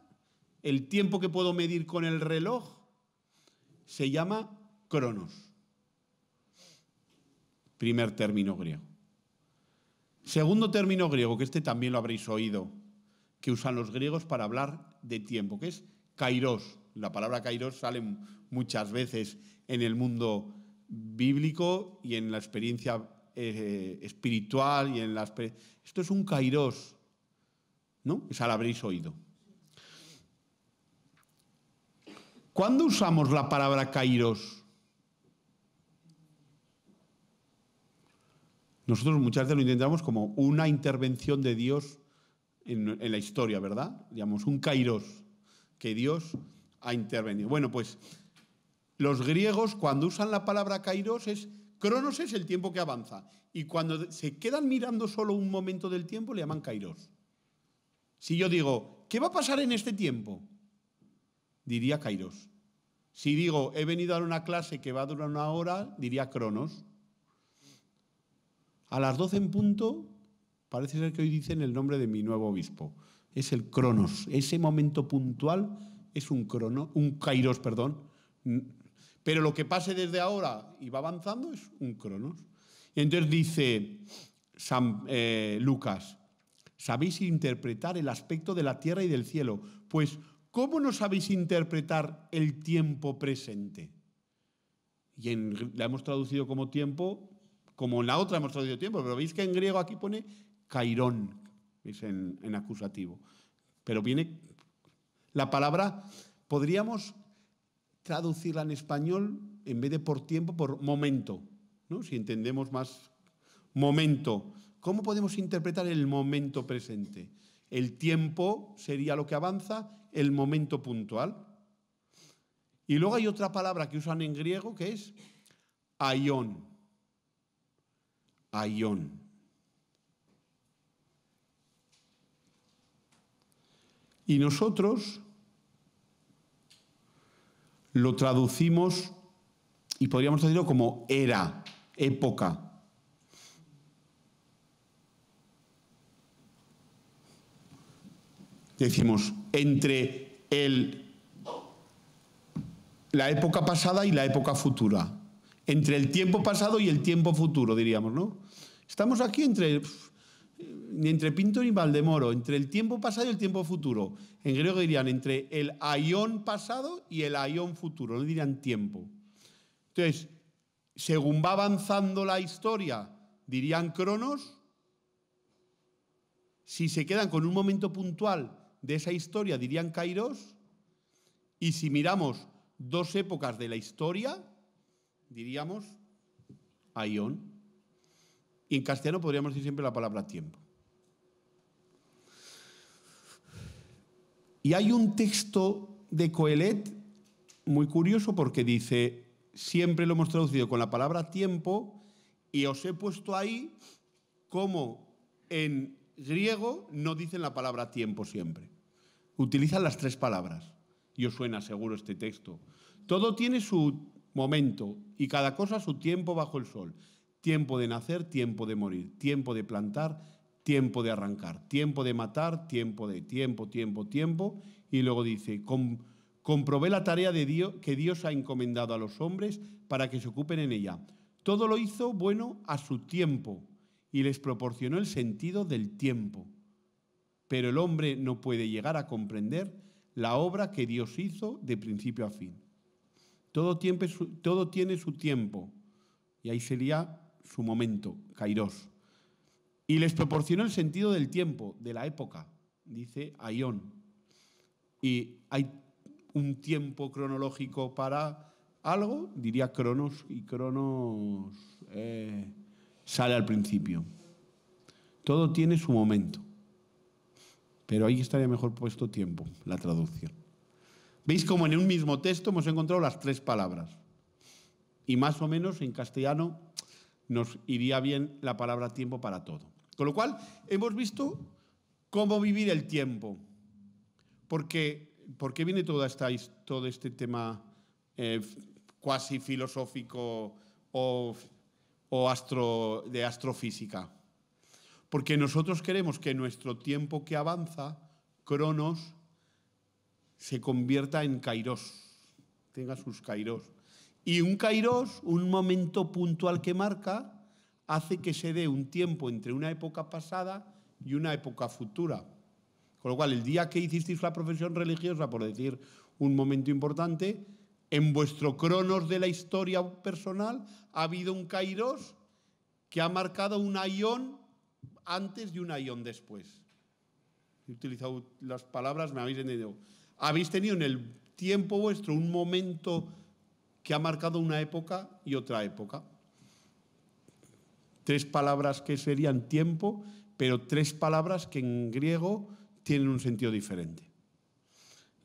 B: el tiempo que puedo medir con el reloj, se llama cronos. Primer término griego. Segundo término griego, que este también lo habréis oído, que usan los griegos para hablar de tiempo, que es kairos. La palabra kairos sale muchas veces en el mundo bíblico y en la experiencia eh, espiritual y en las... Esto es un kairos, ¿no? Esa la habréis oído. ¿Cuándo usamos la palabra kairos? Nosotros muchas veces lo intentamos como una intervención de Dios en, la historia, ¿verdad? Digamos, un kairos que Dios ha intervenido. Bueno, pues los griegos cuando usan la palabra kairos es Cronos es el tiempo que avanza. Y cuando se quedan mirando solo un momento del tiempo, le llaman kairos. Si yo digo, ¿qué va a pasar en este tiempo? diría Kairos. Si digo, he venido a una clase que va a durar una hora, diría Cronos. A las 12 en punto, parece ser que hoy dicen el nombre de mi nuevo obispo. Es el Cronos. Ese momento puntual es un, crono, un Kairos, perdón. Pero lo que pase desde ahora y va avanzando es un Cronos. Y entonces dice San, eh, Lucas, sabéis interpretar el aspecto de la tierra y del cielo, pues ¿cómo no sabéis interpretar el tiempo presente? Y la hemos traducido como tiempo, como en la otra hemos traducido tiempo, pero veis que en griego aquí pone cairón, es en, acusativo. Pero viene la palabra, podríamos traducirla en español en vez de por tiempo, por momento, ¿no? si entendemos más momento. ¿Cómo podemos interpretar el momento presente? El tiempo sería lo que avanza el momento puntual. Y luego hay otra palabra que usan en griego que es ayón Aión. Y nosotros lo traducimos y podríamos decirlo como era, época. decimos, entre el, la época pasada y la época futura. Entre el tiempo pasado y el tiempo futuro, diríamos, ¿no? Estamos aquí entre, entre Pinto y Valdemoro, entre el tiempo pasado y el tiempo futuro. En griego dirían entre el ayón pasado y el ayón futuro, no dirían tiempo. Entonces, según va avanzando la historia, dirían cronos, si se quedan con un momento puntual de esa historia dirían Kairos, y si miramos dos épocas de la historia, diríamos Aion. Y en castellano podríamos decir siempre la palabra tiempo. Y hay un texto de Coelet muy curioso porque dice, siempre lo hemos traducido con la palabra tiempo y os he puesto ahí como en griego no dicen la palabra tiempo siempre utilizan las tres palabras. Y os suena seguro este texto. Todo tiene su momento y cada cosa su tiempo bajo el sol. Tiempo de nacer, tiempo de morir, tiempo de plantar, tiempo de arrancar, tiempo de matar, tiempo de tiempo, tiempo, tiempo. Y luego dice, comprobé la tarea de Dios, que Dios ha encomendado a los hombres para que se ocupen en ella. Todo lo hizo bueno a su tiempo y les proporcionó el sentido del tiempo pero el hombre no puede llegar a comprender la obra que Dios hizo de principio a fin. Todo, tiene su tiempo, y ahí sería su momento, Kairos. Y les proporcionó el sentido del tiempo, de la época, dice Aión. Y hay un tiempo cronológico para algo, diría Cronos, y Cronos eh, sale al principio. Todo tiene su momento. Pero ahí estaría mejor puesto tiempo, la traducción. ¿Veis cómo en un mismo texto hemos encontrado las tres palabras? Y más o menos en castellano nos iría bien la palabra tiempo para todo. Con lo cual, hemos visto cómo vivir el tiempo. Porque, ¿Por qué viene esta, todo este tema eh, cuasi filosófico o, o astro, de astrofísica? Porque nosotros queremos que nuestro tiempo que avanza, cronos, se convierta en kairos, tenga sus kairos. Y un kairos, un momento puntual que marca, hace que se dé un tiempo entre una época pasada y una época futura. Con lo cual, el día que hicisteis la profesión religiosa, por decir un momento importante, en vuestro cronos de la historia personal ha habido un kairos que ha marcado un Aion antes y un ayón después. He utilizado las palabras, me habéis entendido. Habéis tenido en el tiempo vuestro un momento que ha marcado una época y otra época. Tres palabras que serían tiempo, pero tres palabras que en griego tienen un sentido diferente.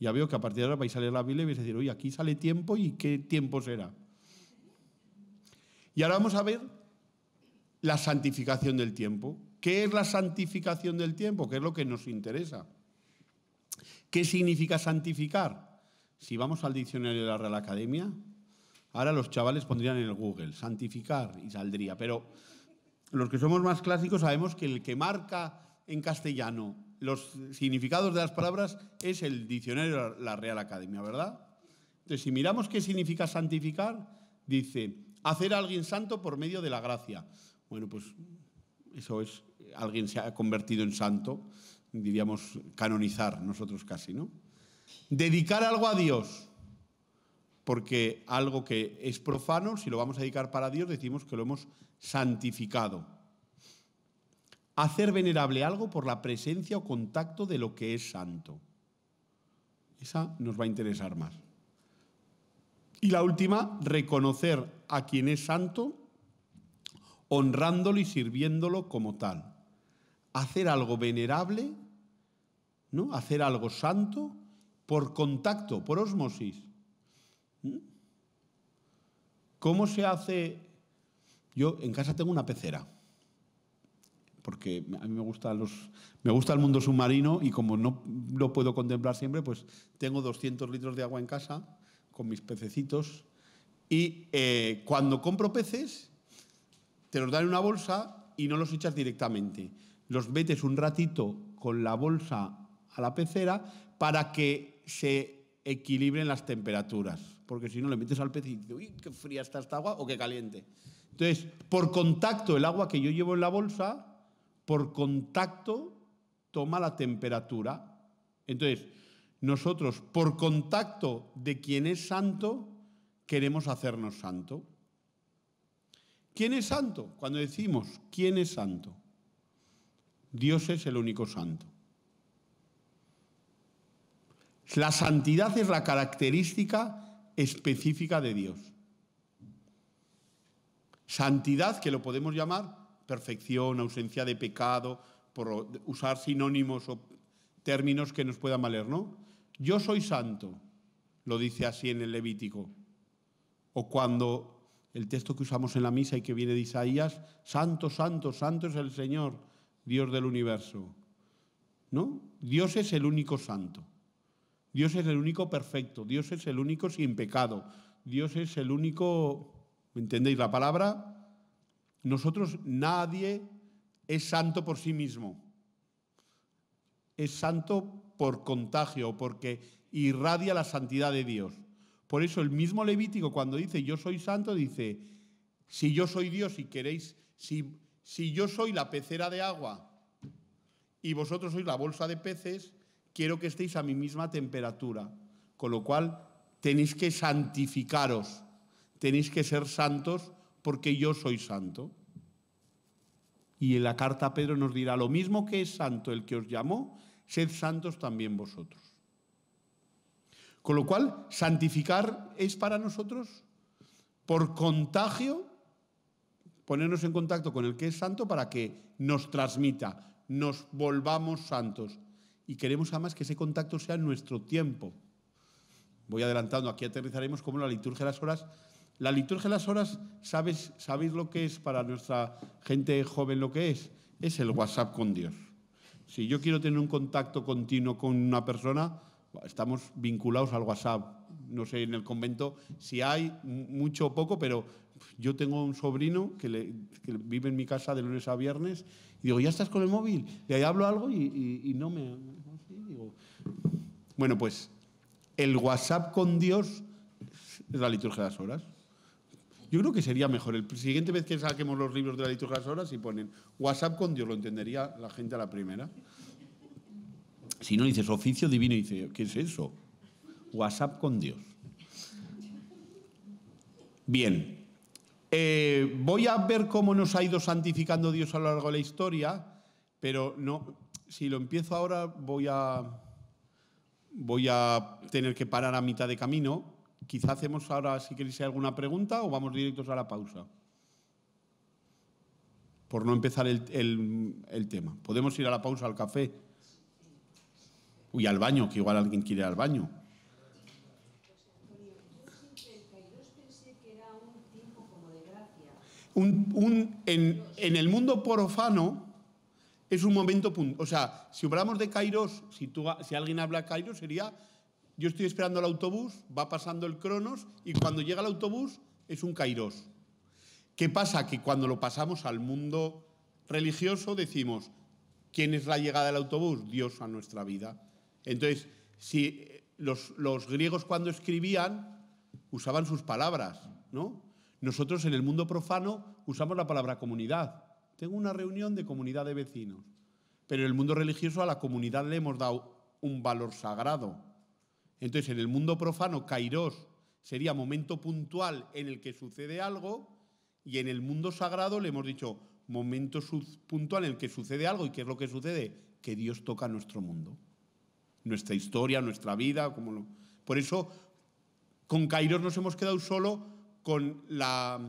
B: Ya veo que a partir de ahora vais a leer la Biblia y vais a decir, oye, aquí sale tiempo y qué tiempo será. Y ahora vamos a ver la santificación del tiempo. ¿Qué es la santificación del tiempo? ¿Qué es lo que nos interesa? ¿Qué significa santificar? Si vamos al diccionario de la Real Academia, ahora los chavales pondrían en el Google santificar y saldría. Pero los que somos más clásicos sabemos que el que marca en castellano los significados de las palabras es el diccionario de la Real Academia, ¿verdad? Entonces, si miramos qué significa santificar, dice hacer a alguien santo por medio de la gracia. Bueno, pues eso es alguien se ha convertido en santo, diríamos canonizar nosotros casi, ¿no? Dedicar algo a Dios, porque algo que es profano, si lo vamos a dedicar para Dios, decimos que lo hemos santificado. Hacer venerable algo por la presencia o contacto de lo que es santo. Esa nos va a interesar más. Y la última, reconocer a quien es santo honrándolo y sirviéndolo como tal hacer algo venerable, ¿no? hacer algo santo por contacto, por osmosis. ¿Mm? ¿Cómo se hace? Yo en casa tengo una pecera, porque a mí me gusta, me gusta el mundo submarino y como no lo puedo contemplar siempre, pues tengo 200 litros de agua en casa con mis pececitos y eh, cuando compro peces, te los dan en una bolsa y no los echas directamente los metes un ratito con la bolsa a la pecera para que se equilibren las temperaturas, porque si no le metes al pez y dices, uy, qué fría está esta agua o qué caliente. Entonces, por contacto, el agua que yo llevo en la bolsa, por contacto toma la temperatura. Entonces, nosotros, por contacto de quien es santo, queremos hacernos santo. ¿Quién es santo? Cuando decimos, ¿quién es santo? Dios es el único santo. La santidad es la característica específica de Dios. Santidad que lo podemos llamar perfección, ausencia de pecado, por usar sinónimos o términos que nos puedan valer, ¿no? Yo soy santo, lo dice así en el Levítico. O cuando el texto que usamos en la misa y que viene de Isaías, santo, santo, santo es el Señor, Dios del universo. ¿No? Dios es el único santo. Dios es el único perfecto. Dios es el único sin pecado. Dios es el único... entendéis la palabra? Nosotros, nadie es santo por sí mismo. Es santo por contagio, porque irradia la santidad de Dios. Por eso el mismo Levítico cuando dice yo soy santo, dice, si yo soy Dios y queréis, si si yo soy la pecera de agua y vosotros sois la bolsa de peces, quiero que estéis a mi misma temperatura, con lo cual tenéis que santificaros, tenéis que ser santos porque yo soy santo. Y en la carta Pedro nos dirá, lo mismo que es santo el que os llamó, sed santos también vosotros. Con lo cual, santificar es para nosotros por contagio ponernos en contacto con el que es santo para que nos transmita, nos volvamos santos. Y queremos además que ese contacto sea nuestro tiempo. Voy adelantando, aquí aterrizaremos como la liturgia de las horas. La liturgia de las horas, ¿sabes, ¿sabéis lo que es para nuestra gente joven lo que es? Es el WhatsApp con Dios. Si yo quiero tener un contacto continuo con una persona, estamos vinculados al WhatsApp, no sé en el convento si hay mucho o poco, pero yo tengo un sobrino que, le, vive en mi casa de lunes a viernes y digo, ¿ya estás con el móvil? ahí hablo algo y, no me... Bueno, pues el WhatsApp con Dios es la liturgia de las horas. Yo creo que sería mejor. El siguiente vez que saquemos los libros de la liturgia de las horas y ponen WhatsApp con Dios, lo entendería la gente a la primera. Si no dices oficio divino, dice, ¿qué es eso? WhatsApp con Dios. Bien, eh, voy a ver cómo nos ha ido santificando Dios a lo largo de la historia, pero no, si lo empiezo ahora voy a, voy a tener que parar a mitad de camino. Quizá hacemos ahora, si queréis, alguna pregunta o vamos directos a la pausa. Por no empezar el, el, el tema. Podemos ir a la pausa al café. Uy, al baño, que igual alguien quiere ir al baño. en, el mundo porofano es un momento... O sea, si hablamos de Kairos, si, alguien habla Kairos, sería yo estoy esperando el autobús, va pasando el Cronos y cuando llega el autobús es un Kairos. ¿Qué pasa? Que cuando lo pasamos al mundo religioso decimos, ¿quién es la llegada del autobús? Dios a nuestra vida. Entonces, si eh, los, los griegos cuando escribían usaban sus palabras, ¿no? Nosotros en el mundo profano usamos la palabra comunidad. Tengo una reunión de comunidad de vecinos. Pero en el mundo religioso a la comunidad le hemos dado un valor sagrado. Entonces, en el mundo profano, kairos sería momento puntual en el que sucede algo y en el mundo sagrado le hemos dicho momento puntual en el que sucede algo y qué es lo que sucede, que Dios toca nuestro mundo, nuestra historia, nuestra vida, Por eso con Kairos nos hemos quedado solo con la,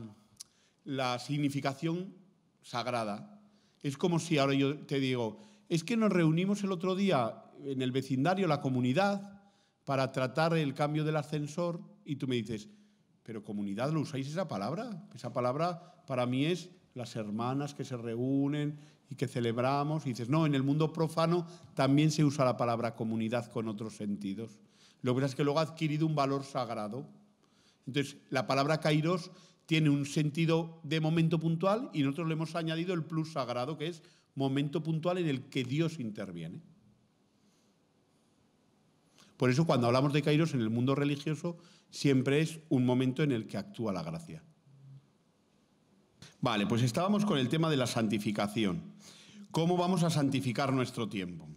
B: significación sagrada. Es como si ahora yo te digo, es que nos reunimos el otro día en el vecindario, la comunidad, para tratar el cambio del ascensor y tú me dices, pero comunidad, ¿lo usáis esa palabra? Esa palabra para mí es las hermanas que se reúnen y que celebramos. Y dices, no, en el mundo profano también se usa la palabra comunidad con otros sentidos. Lo que pasa es que luego ha adquirido un valor sagrado. Entonces, la palabra kairos tiene un sentido de momento puntual y nosotros le hemos añadido el plus sagrado, que es momento puntual en el que Dios interviene. Por eso cuando hablamos de Kairos en el mundo religioso siempre es un momento en el que actúa la gracia. Vale, pues estábamos con el tema de la santificación. ¿Cómo vamos a santificar nuestro tiempo?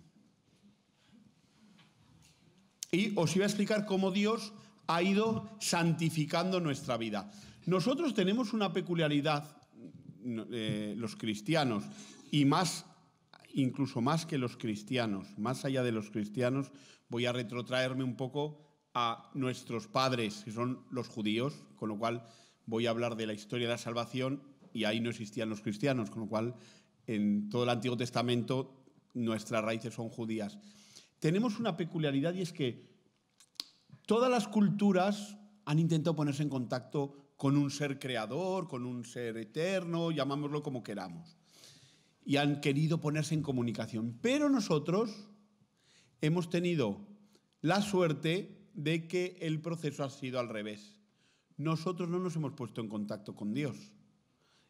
B: Y os iba a explicar cómo Dios ha ido santificando nuestra vida. Nosotros tenemos una peculiaridad, eh, los cristianos, y más, incluso más que los cristianos, más allá de los cristianos, voy a retrotraerme un poco a nuestros padres, que son los judíos, con lo cual voy a hablar de la historia de la salvación y ahí no existían los cristianos, con lo cual en todo el Antiguo Testamento nuestras raíces son judías. Tenemos una peculiaridad y es que Todas las culturas han intentado ponerse en contacto con un ser creador, con un ser eterno, llamámoslo como queramos. Y han querido ponerse en comunicación. Pero nosotros hemos tenido la suerte de que el proceso ha sido al revés. Nosotros no nos hemos puesto en contacto con Dios.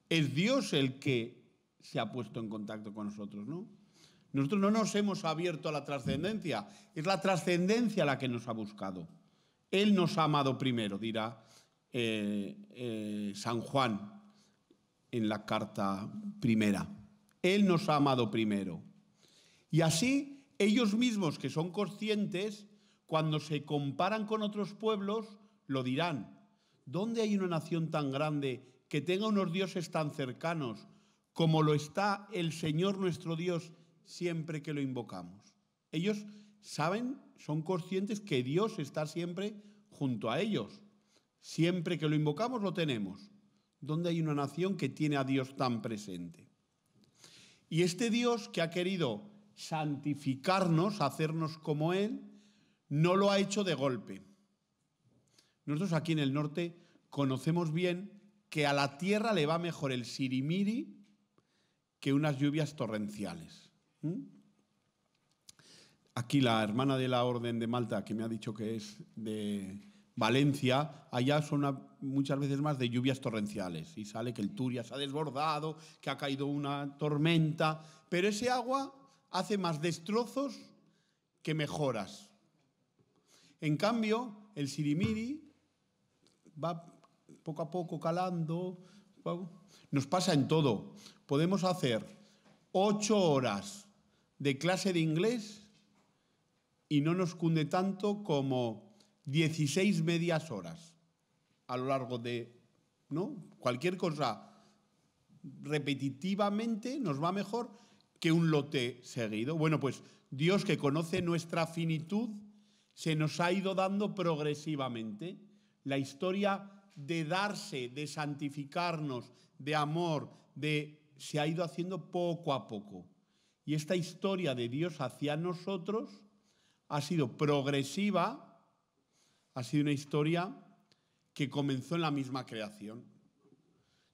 B: Es Dios el que se ha puesto en contacto con nosotros, ¿no? Nosotros no nos hemos abierto a la trascendencia, es la trascendencia la que nos ha buscado. Él nos ha amado primero, dirá eh, eh, San Juan en la carta primera. Él nos ha amado primero. Y así ellos mismos que son conscientes, cuando se comparan con otros pueblos, lo dirán. ¿Dónde hay una nación tan grande que tenga unos dioses tan cercanos como lo está el Señor nuestro Dios siempre que lo invocamos? Ellos saben, son conscientes que Dios está siempre junto a ellos. Siempre que lo invocamos lo tenemos. ¿Dónde hay una nación que tiene a Dios tan presente? Y este Dios que ha querido santificarnos, hacernos como Él, no lo ha hecho de golpe. Nosotros aquí en el norte conocemos bien que a la tierra le va mejor el sirimiri que unas lluvias torrenciales aquí la hermana de la Orden de Malta, que me ha dicho que es de Valencia, allá son muchas veces más de lluvias torrenciales y sale que el Turia se ha desbordado, que ha caído una tormenta, pero ese agua hace más destrozos que mejoras. En cambio, el sirimiri va poco a poco calando, nos pasa en todo. Podemos hacer ocho horas de clase de inglés y no nos cunde tanto como 16 medias horas a lo largo de, ¿no? Cualquier cosa repetitivamente nos va mejor que un lote seguido. Bueno, pues Dios que conoce nuestra finitud se nos ha ido dando progresivamente la historia de darse, de santificarnos, de amor, de se ha ido haciendo poco a poco. Y esta historia de Dios hacia nosotros ha sido progresiva, ha sido una historia que comenzó en la misma creación.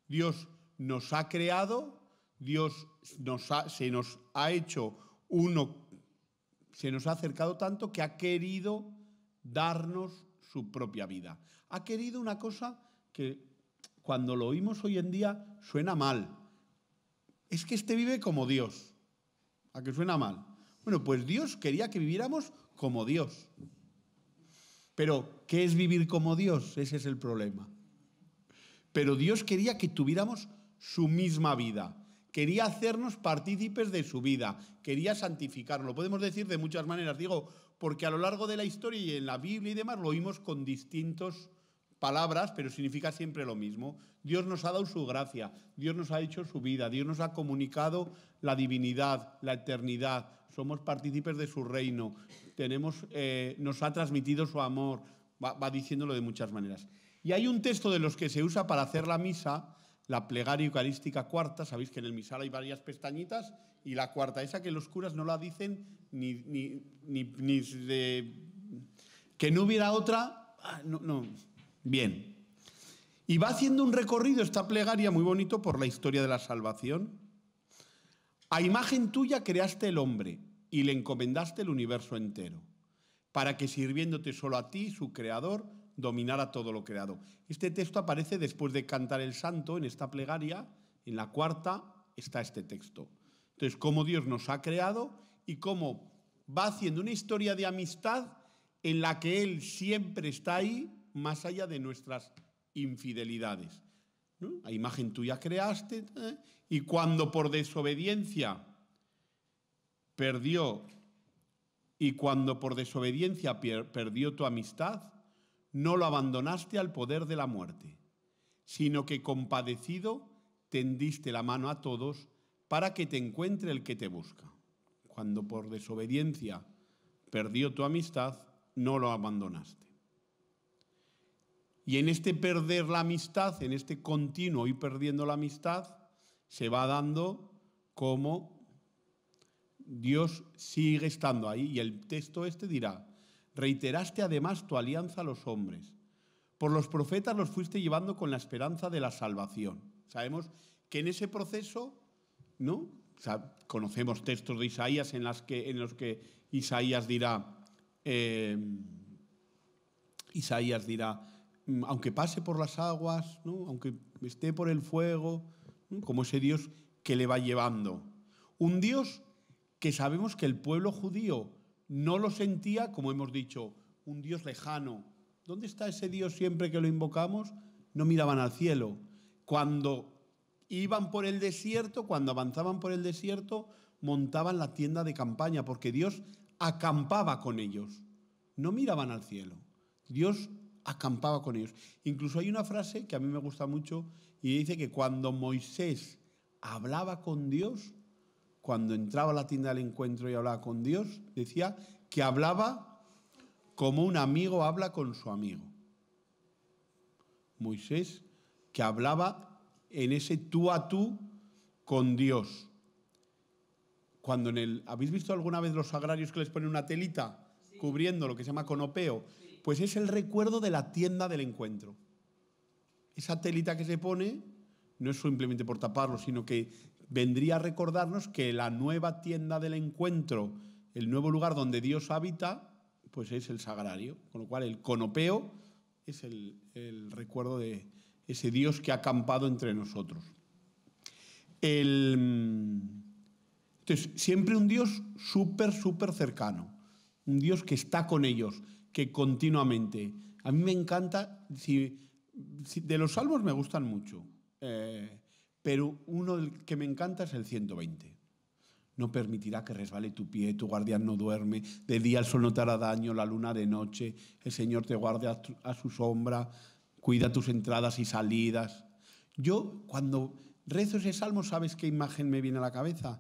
B: Dios nos ha creado, Dios se nos ha hecho uno, se nos ha acercado tanto que ha querido darnos su propia vida. Ha querido una cosa que cuando lo oímos hoy en día suena mal. Es que este vive como Dios. ¿A que suena mal? Bueno, pues Dios quería que viviéramos como Dios. Pero, ¿qué es vivir como Dios? Ese es el problema. Pero Dios quería que tuviéramos su misma vida. Quería hacernos partícipes de su vida, quería santificarnos. Lo podemos decir de muchas maneras, digo, porque a lo largo de la historia y en la Biblia y demás lo oímos con distintos palabras, pero significa siempre lo mismo. Dios nos ha dado su gracia, Dios nos ha hecho su vida, Dios nos ha comunicado la divinidad, la eternidad, somos partícipes de su reino, tenemos, eh, nos ha transmitido su amor, va, va diciéndolo de muchas maneras. Y hay un texto de los que se usa para hacer la misa, la plegaria eucarística cuarta, sabéis que en el misal hay varias pestañitas, y la cuarta, esa que los curas no la dicen ni, ni, ni, ni de... Que no hubiera otra, ah, no, no, Bien. Y va haciendo un recorrido esta plegaria muy bonito por la historia de la salvación. A imagen tuya creaste el hombre y le encomendaste el universo entero, para que sirviéndote solo a ti, su creador, dominara todo lo creado. Este texto aparece después de cantar el santo en esta plegaria, en la cuarta está este texto. Entonces, cómo Dios nos ha creado y cómo va haciendo una historia de amistad en la que Él siempre está ahí más allá de nuestras infidelidades. La imagen tuya creaste ¿eh? y cuando por desobediencia perdió y cuando por desobediencia perdió tu amistad, no lo abandonaste al poder de la muerte, sino que compadecido tendiste la mano a todos para que te encuentre el que te busca. Cuando por desobediencia perdió tu amistad, no lo abandonaste. Y en este perder la amistad, en este continuo ir perdiendo la amistad, se va dando como Dios sigue estando ahí. Y el texto este dirá, reiteraste además tu alianza a los hombres. Por los profetas los fuiste llevando con la esperanza de la salvación. Sabemos que en ese proceso, ¿no? O sea, conocemos textos de Isaías en, que, en los que Isaías dirá, eh, Isaías dirá, Mm, aunque pase por las aguas, aunque esté por el fuego, como ese Dios que le va llevando. Un Dios que sabemos que el pueblo judío no lo sentía, como hemos dicho, un Dios lejano. ¿Dónde está ese Dios siempre que lo invocamos? No miraban al cielo. Cuando iban por el desierto, cuando avanzaban por el desierto, montaban la tienda de campaña, porque Dios acampaba con ellos. No miraban al cielo. Dios acampaba con ellos. Incluso hay una frase que a mí me gusta mucho y dice que cuando Moisés hablaba con Dios, cuando entraba a la tienda del encuentro y hablaba con Dios, decía que hablaba como un amigo habla con su amigo. Moisés, que hablaba en ese tú a tú con Dios. Cuando en el, ¿Habéis visto alguna vez los agrarios que les ponen una telita cubriendo lo que se llama conopeo? Pues es el recuerdo de la tienda del encuentro. Esa telita que se pone no es simplemente por taparlo, sino que vendría a recordarnos que la nueva tienda del encuentro, el nuevo lugar donde Dios habita, pues es el sagrario. Con lo cual el conopeo es el, recuerdo de ese Dios que ha acampado entre nosotros. El, entonces, siempre un Dios súper, súper cercano, un Dios que está con ellos, que continuamente. A mí me encanta, si, de los salmos me gustan mucho, eh, pero uno que me encanta es el 120. No permitirá que resbale tu pie, tu guardián no duerme, de día el sol no te hará daño, la luna de noche, el Señor te guarde a su sombra, cuida tus entradas y salidas. Yo cuando rezo ese salmo, ¿sabes qué imagen me viene a la cabeza?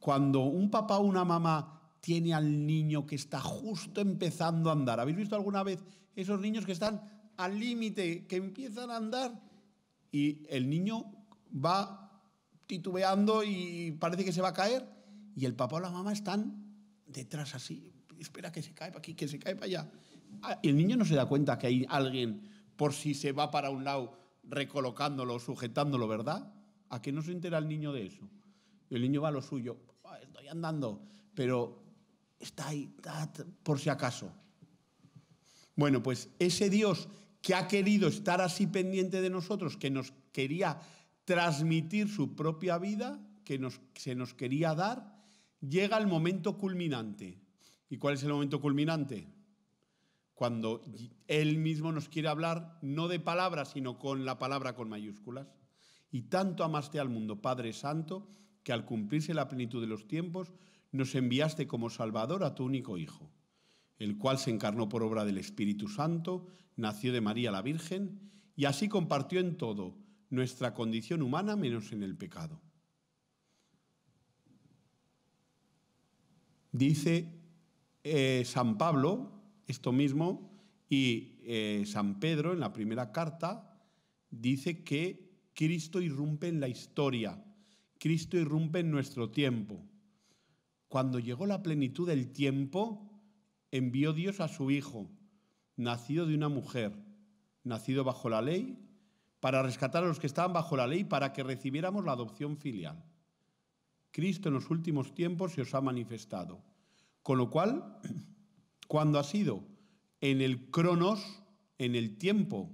B: Cuando un papá o una mamá tiene al niño que está justo empezando a andar. ¿Habéis visto alguna vez esos niños que están al límite, que empiezan a andar y el niño va titubeando y parece que se va a caer y el papá o la mamá están detrás así, espera que se cae para aquí, que se cae para allá. Ah, el niño no se da cuenta que hay alguien por si se va para un lado recolocándolo, sujetándolo, ¿verdad? ¿A qué no se entera el niño de eso? El niño va a lo suyo, estoy andando, pero está ahí, por si acaso. Bueno, pues ese Dios que ha querido estar así pendiente de nosotros, que nos quería transmitir su propia vida, que se nos quería dar, llega el momento culminante. ¿Y cuál es el momento culminante? Cuando Él mismo nos quiere hablar, no de palabras, sino con la palabra con mayúsculas. Y tanto amaste al mundo, Padre Santo, que al cumplirse la plenitud de los tiempos, nos enviaste como Salvador a tu único Hijo, el cual se encarnó por obra del Espíritu Santo, nació de María la Virgen, y así compartió en todo nuestra condición humana menos en el pecado. Dice eh, San Pablo esto mismo y eh, San Pedro en la primera carta dice que Cristo irrumpe en la historia, Cristo irrumpe en nuestro tiempo. Cuando llegó la plenitud del tiempo, envió Dios a su Hijo, nacido de una mujer, nacido bajo la ley, para rescatar a los que estaban bajo la ley, para que recibiéramos la adopción filial. Cristo en los últimos tiempos se os ha manifestado. Con lo cual, cuando ha sido en el cronos, en el tiempo,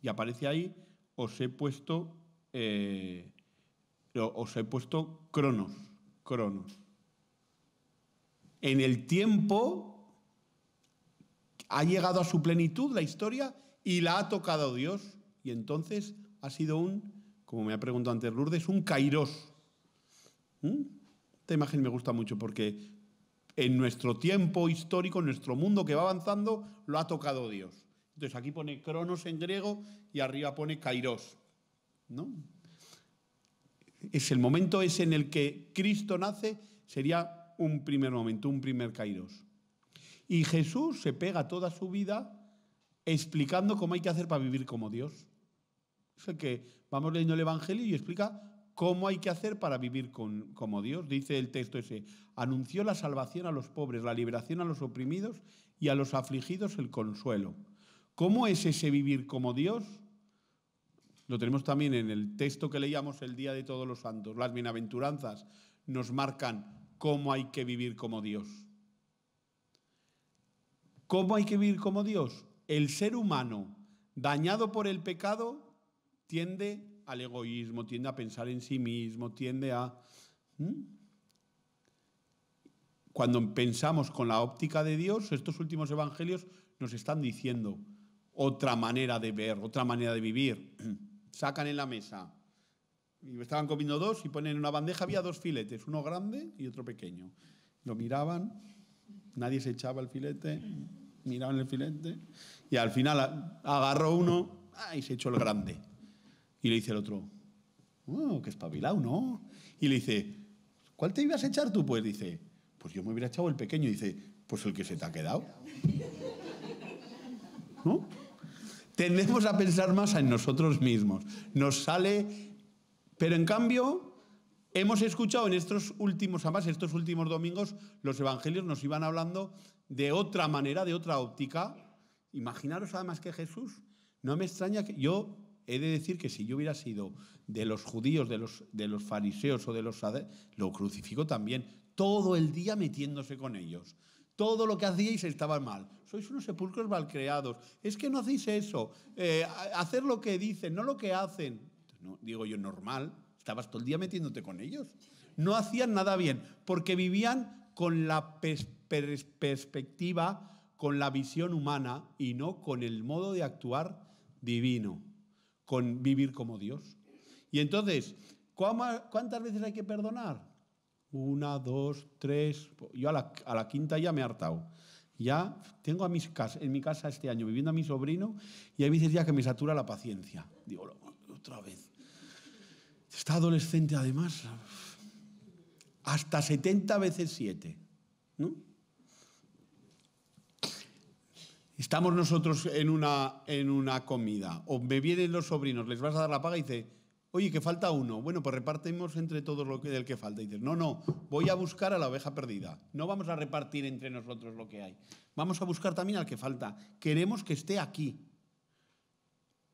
B: y aparece ahí, os he puesto, eh, os he puesto cronos, cronos en el tiempo ha llegado a su plenitud la historia y la ha tocado Dios. Y entonces ha sido un, como me ha preguntado antes Lourdes, un kairos. ¿Mm? Esta imagen me gusta mucho porque en nuestro tiempo histórico, en nuestro mundo que va avanzando, lo ha tocado Dios. Entonces aquí pone cronos en griego y arriba pone kairos. ¿no? Es el momento es en el que Cristo nace, sería un primer momento, un primer kairos. Y Jesús se pega toda su vida explicando cómo hay que hacer para vivir como Dios. Es el que vamos leyendo el Evangelio y explica cómo hay que hacer para vivir como Dios. Dice el texto ese, anunció la salvación a los pobres, la liberación a los oprimidos y a los afligidos el consuelo. ¿Cómo es ese vivir como Dios? Lo tenemos también en el texto que leíamos el Día de Todos los Santos. Las bienaventuranzas nos marcan cómo hay que vivir como Dios. ¿Cómo hay que vivir como Dios? El ser humano dañado por el pecado tiende al egoísmo, tiende a pensar en sí mismo, tiende a... Cuando pensamos con la óptica de Dios, estos últimos evangelios nos están diciendo otra manera de ver, otra manera de vivir. Sacan en la mesa y estaban comiendo dos y ponen en una bandeja, había dos filetes, uno grande y otro pequeño. Lo miraban, nadie se echaba el filete, miraban el filete y al final agarró uno ah, y se echó el grande. Y le dice el otro, oh, que espabilado, ¿no? Y le dice, ¿cuál te ibas a echar tú? Pues dice, pues yo me hubiera echado el pequeño. Y dice, pues el que se te ha quedado. ¿No? Tendemos a pensar más en nosotros mismos. Nos sale pero en cambio, hemos escuchado en estos últimos, además, estos últimos domingos, los evangelios nos iban hablando de otra manera, de otra óptica. Imaginaros además que Jesús, no me extraña que yo he de decir que si yo hubiera sido de los judíos, de los, fariseos o de los... lo crucifico también, todo el día metiéndose con ellos. Todo lo que hacíais estaba mal. Sois unos sepulcros creados. Es que no hacéis eso. Eh, hacer lo que dicen, no lo que hacen digo yo, normal, estabas todo el día metiéndote con ellos. No hacían nada bien, porque vivían con la perspectiva, con la visión humana y no con el modo de actuar divino, con vivir como Dios. Y entonces, ¿cuántas veces hay que perdonar? Una, dos, tres. Yo a la, quinta ya me he hartado. Ya tengo a mis casa, en mi casa este año viviendo a mi sobrino y hay veces ya que me satura la paciencia. Digo, otra vez. Está adolescente además. Hasta 70 veces 7. ¿No? Estamos nosotros en una, en una comida. O me vienen los sobrinos, les vas a dar la paga y dice, oye, que falta uno. Bueno, pues repartimos entre todos lo que, del que falta. Y dices, no, no, voy a buscar a la oveja perdida. No vamos a repartir entre nosotros lo que hay. Vamos a buscar también al que falta. Queremos que esté aquí.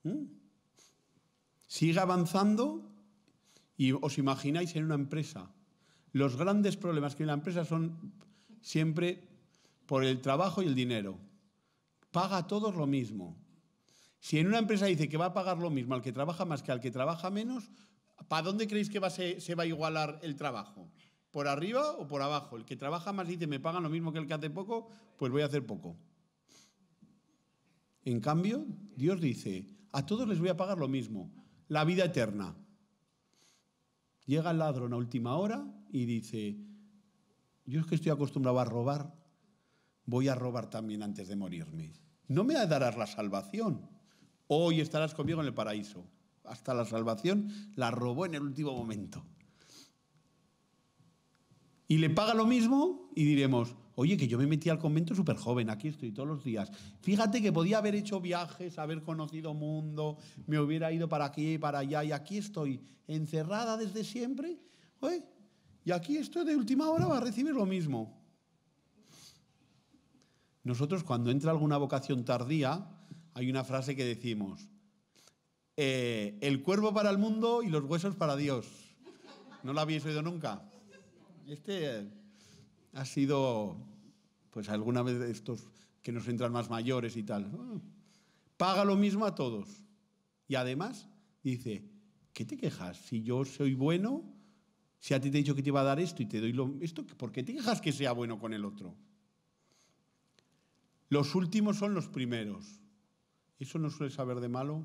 B: ¿Mm? Sigue avanzando y os imagináis en una empresa. Los grandes problemas que hay en la empresa son siempre por el trabajo y el dinero. Paga a todos lo mismo. Si en una empresa dice que va a pagar lo mismo al que trabaja más que al que trabaja menos, ¿para dónde creéis que va, se va a igualar el trabajo? ¿Por arriba o por abajo? El que trabaja más dice, me pagan lo mismo que el que hace poco, pues voy a hacer poco. En cambio, Dios dice, a todos les voy a pagar lo mismo, la vida eterna. Llega el ladrón a última hora y dice, yo es que estoy acostumbrado a robar, voy a robar también antes de morirme. No me darás la salvación. Hoy estarás conmigo en el paraíso. Hasta la salvación la robó en el último momento. Y le paga lo mismo y diremos, Oye, que yo me metí al convento súper joven, aquí estoy todos los días. Fíjate que podía haber hecho viajes, haber conocido mundo, me hubiera ido para aquí y para allá, y aquí estoy, encerrada desde siempre, y aquí estoy de última hora va a recibir lo mismo. Nosotros cuando entra alguna vocación tardía, hay una frase que decimos, eh, el cuervo para el mundo y los huesos para Dios. ¿No la habéis oído nunca? Este ha sido, pues alguna vez estos que nos entran más mayores y tal. paga lo mismo a todos. Y además dice, ¿qué te quejas? Si yo soy bueno, si a ti te he dicho que te iba a dar esto y te doy lo, esto, ¿por qué te quejas que sea bueno con el otro? Los últimos son los primeros. ¿Eso no suele saber de malo?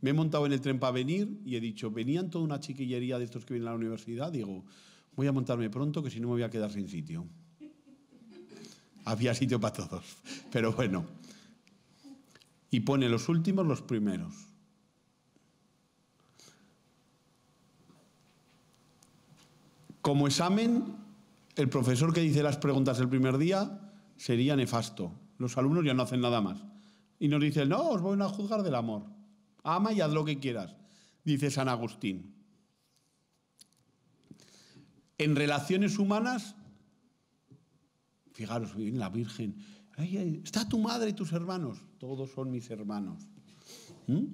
B: Me he montado en el tren para venir y he dicho, venían toda una chiquillería de estos que vienen a la universidad. Digo, voy a montarme pronto que si no me voy a quedar sin sitio. Había sitio para todos, pero bueno. Y pone los últimos, los primeros. Como examen, el profesor que dice las preguntas el primer día sería nefasto. Los alumnos ya no hacen nada más. Y nos dice, no, os voy a juzgar del amor. Ama y haz lo que quieras, dice San Agustín. En relaciones humanas, fijaros, en la Virgen, está tu madre y tus hermanos, todos son mis hermanos. ¿Mm?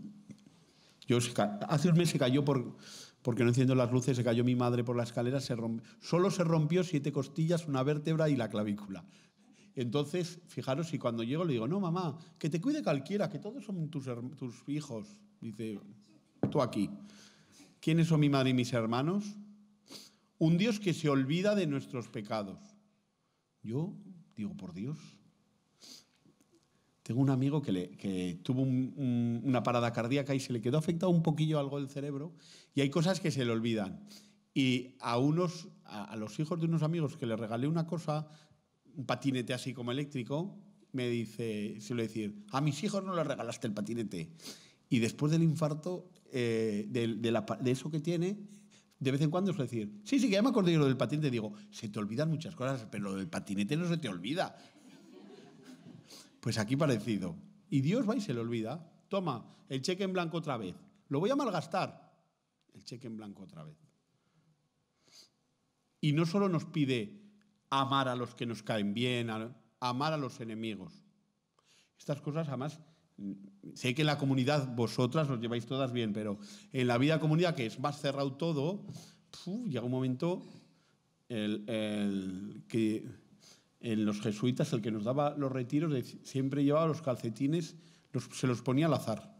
B: Yo, hace un mes se cayó por, porque no enciendo las luces, se cayó mi madre por la escalera, solo se rompió siete costillas, una vértebra y la clavícula. Entonces, fijaros, y cuando llego le digo, no, mamá, que te cuide cualquiera, que todos son tus, tus hijos. Dice, tú aquí. ¿Quiénes son mi madre y mis hermanos? Un Dios que se olvida de nuestros pecados. Yo digo, por Dios. Tengo un amigo que, tuvo una parada cardíaca y se le quedó afectado un poquillo algo del cerebro y hay cosas que se le olvidan. Y a unos, a, los hijos de unos amigos que le regalé una cosa, un patinete así como eléctrico, me dice, suelo decir, a mis hijos no les regalaste el patinete. Y después del infarto, eh, de, eso que tiene, de vez en cuando es decir, sí, sí, que ya me acordé de lo del patinete. Digo, se te olvidan muchas cosas, pero lo del patinete no se te olvida. Pues aquí parecido. Y Dios va y se le olvida. Toma, el cheque en blanco otra vez. Lo voy a malgastar. El cheque en blanco otra vez. Y no solo nos pide amar a los que nos caen bien, amar a los enemigos. Estas cosas además sé que en la comunidad vosotras nos lleváis todas bien, pero en la vida comunidad, que es más cerrado todo, llega un momento el, que en los jesuitas, el que nos daba los retiros, siempre llevaba los calcetines, se los ponía al azar.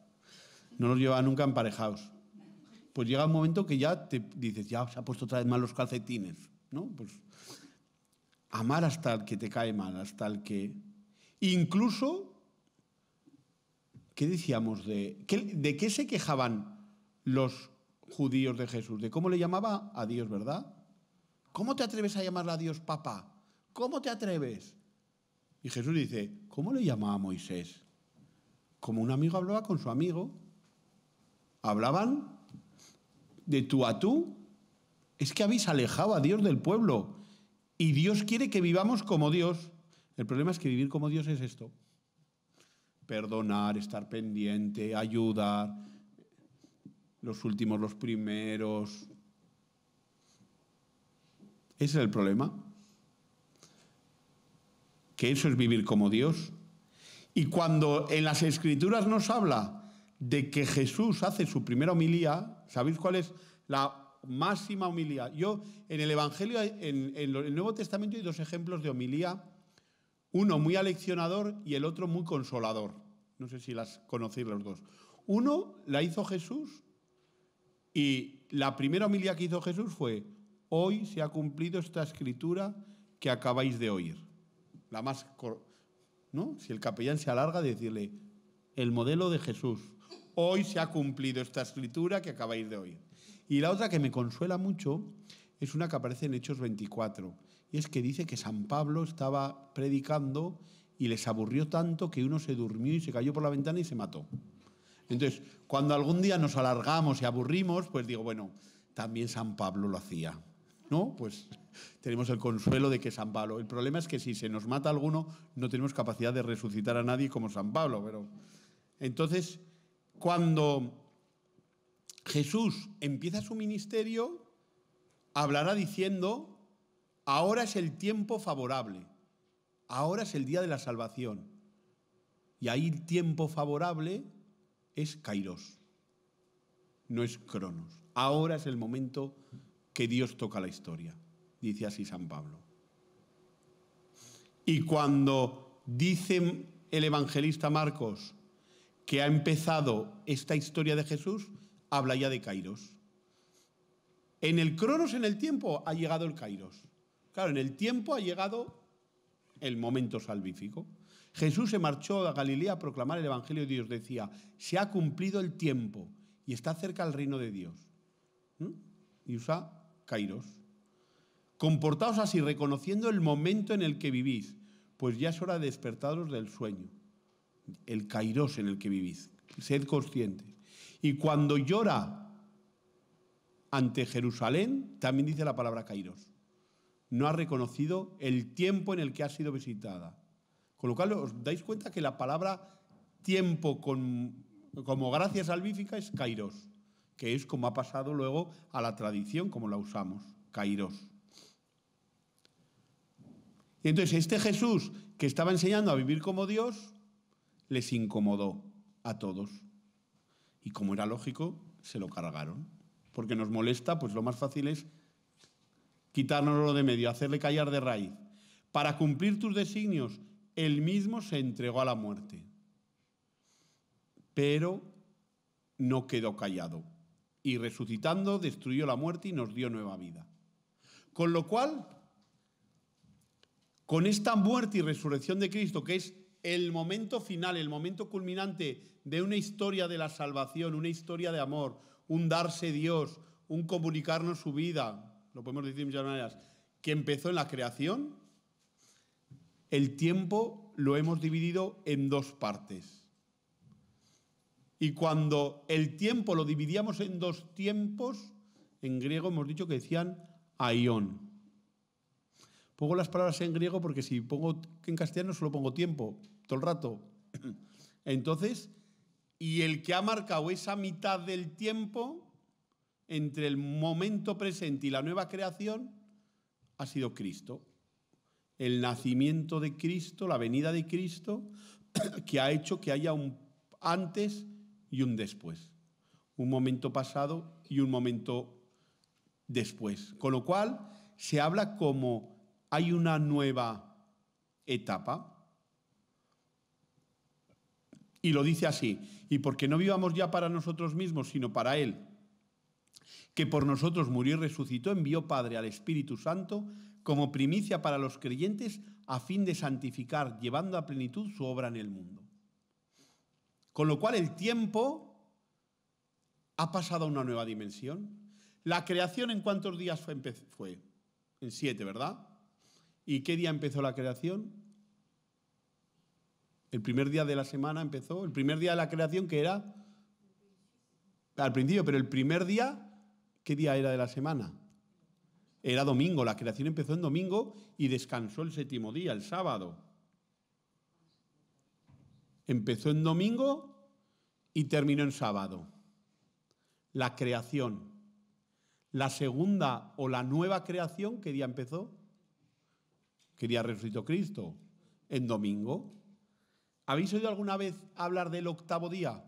B: No los llevaba nunca emparejados. Pues llega un momento que ya te dices, ya se ha puesto otra vez mal los calcetines, ¿no? Pues amar hasta el que te cae mal, hasta el que... Incluso ¿Qué decíamos de. Qué, se quejaban los judíos de Jesús? ¿De cómo le llamaba a Dios, verdad? ¿Cómo te atreves a llamarle a Dios papá? ¿Cómo te atreves? Y Jesús dice, ¿cómo le llamaba a Moisés? Como un amigo hablaba con su amigo. Hablaban de tú a tú. Es que habéis alejado a Dios del pueblo. Y Dios quiere que vivamos como Dios. El problema es que vivir como Dios es esto perdonar, estar pendiente, ayudar, los últimos, los primeros. Ese es el problema. Que eso es vivir como Dios. Y cuando en las Escrituras nos habla de que Jesús hace su primera homilía, ¿sabéis cuál es la máxima homilía? Yo, en el Evangelio, en, el Nuevo Testamento hay dos ejemplos de homilía uno muy aleccionador y el otro muy consolador. No sé si las conocéis los dos. Uno la hizo Jesús y la primera homilía que hizo Jesús fue, hoy se ha cumplido esta escritura que acabáis de oír. La más... ¿No? Si el capellán se alarga, decirle, el modelo de Jesús. Hoy se ha cumplido esta escritura que acabáis de oír. Y la otra que me consuela mucho es una que aparece en Hechos 24. Y es que dice que San Pablo estaba predicando y les aburrió tanto que uno se durmió y se cayó por la ventana y se mató. Entonces, cuando algún día nos alargamos y aburrimos, pues digo, bueno, también San Pablo lo hacía. ¿No? Pues tenemos el consuelo de que San Pablo. El problema es que si se nos mata alguno, no tenemos capacidad de resucitar a nadie como San Pablo. Pero... Entonces, cuando Jesús empieza su ministerio, hablará diciendo, ahora es el tiempo favorable. Ahora es el día de la salvación. Y ahí el tiempo favorable es Kairos, no es Cronos. Ahora es el momento que Dios toca la historia, dice así San Pablo. Y cuando dice el evangelista Marcos que ha empezado esta historia de Jesús, habla ya de Kairos. En el Cronos, en el tiempo, ha llegado el Kairos. Claro, en el tiempo ha llegado el momento salvífico. Jesús se marchó a Galilea a proclamar el Evangelio de Dios. Decía, se ha cumplido el tiempo y está cerca el reino de Dios. ¿Mm? Y usa Kairos. Comportaos así, reconociendo el momento en el que vivís, pues ya es hora de despertaros del sueño, el Kairos en el que vivís. Sed conscientes. Y cuando llora ante Jerusalén, también dice la palabra Kairos no ha reconocido el tiempo en el que ha sido visitada. Con lo cual os dais cuenta que la palabra tiempo con, como gracia salvífica es kairos, que es como ha pasado luego a la tradición, como la usamos, kairos. Y entonces este Jesús que estaba enseñando a vivir como Dios, les incomodó a todos. Y como era lógico, se lo cargaron. Porque nos molesta, pues lo más fácil es quitárnoslo de medio, hacerle callar de raíz. Para cumplir tus designios, él mismo se entregó a la muerte. Pero no quedó callado. Y resucitando, destruyó la muerte y nos dio nueva vida. Con lo cual, con esta muerte y resurrección de Cristo, que es el momento final, el momento culminante de una historia de la salvación, una historia de amor, un darse Dios, un comunicarnos su vida, lo podemos decir de muchas maneras, que empezó en la creación, el tiempo lo hemos dividido en dos partes. Y cuando el tiempo lo dividíamos en dos tiempos, en griego hemos dicho que decían aión. Pongo las palabras en griego porque si pongo en castellano solo pongo tiempo, todo el rato. Entonces, y el que ha marcado esa mitad del tiempo entre el momento presente y la nueva creación ha sido Cristo. El nacimiento de Cristo, la venida de Cristo, que ha hecho que haya un antes y un después. Un momento pasado y un momento después. Con lo cual se habla como hay una nueva etapa. Y lo dice así, y porque no vivamos ya para nosotros mismos, sino para Él que por nosotros murió y resucitó, envió Padre al Espíritu Santo como primicia para los creyentes a fin de santificar, llevando a plenitud su obra en el mundo. Con lo cual el tiempo ha pasado a una nueva dimensión. La creación en cuántos días fue? fue? En siete, ¿verdad? ¿Y qué día empezó la creación? El primer día de la semana empezó, el primer día de la creación que era al principio, pero el primer día ¿Qué día era de la semana? Era domingo, la creación empezó en domingo y descansó el séptimo día, el sábado. Empezó en domingo y terminó en sábado. La creación. La segunda o la nueva creación, ¿qué día empezó? ¿Qué día resucitó Cristo? En domingo. ¿Habéis oído alguna vez hablar del octavo día?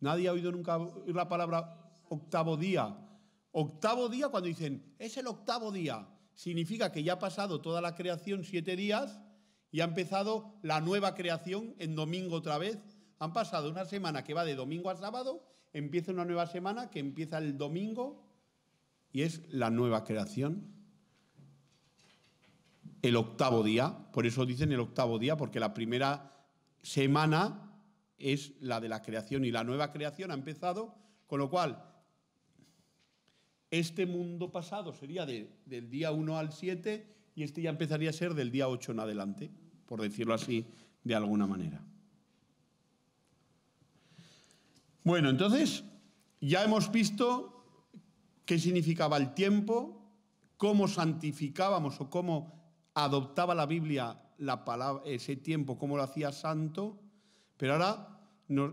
B: ¿Nadie ha oído nunca la palabra octavo día. Octavo día, cuando dicen, es el octavo día, significa que ya ha pasado toda la creación siete días y ha empezado la nueva creación en domingo otra vez. Han pasado una semana que va de domingo a sábado, empieza una nueva semana que empieza el domingo y es la nueva creación. El octavo día, por eso dicen el octavo día, porque la primera semana es la de la creación y la nueva creación ha empezado, con lo cual este mundo pasado sería del día 1 al 7 y este ya empezaría a ser del día 8 en adelante, por decirlo así de alguna manera. Bueno, entonces ya hemos visto qué significaba el tiempo, cómo santificábamos o cómo adoptaba la Biblia ese tiempo, cómo lo hacía santo, pero ahora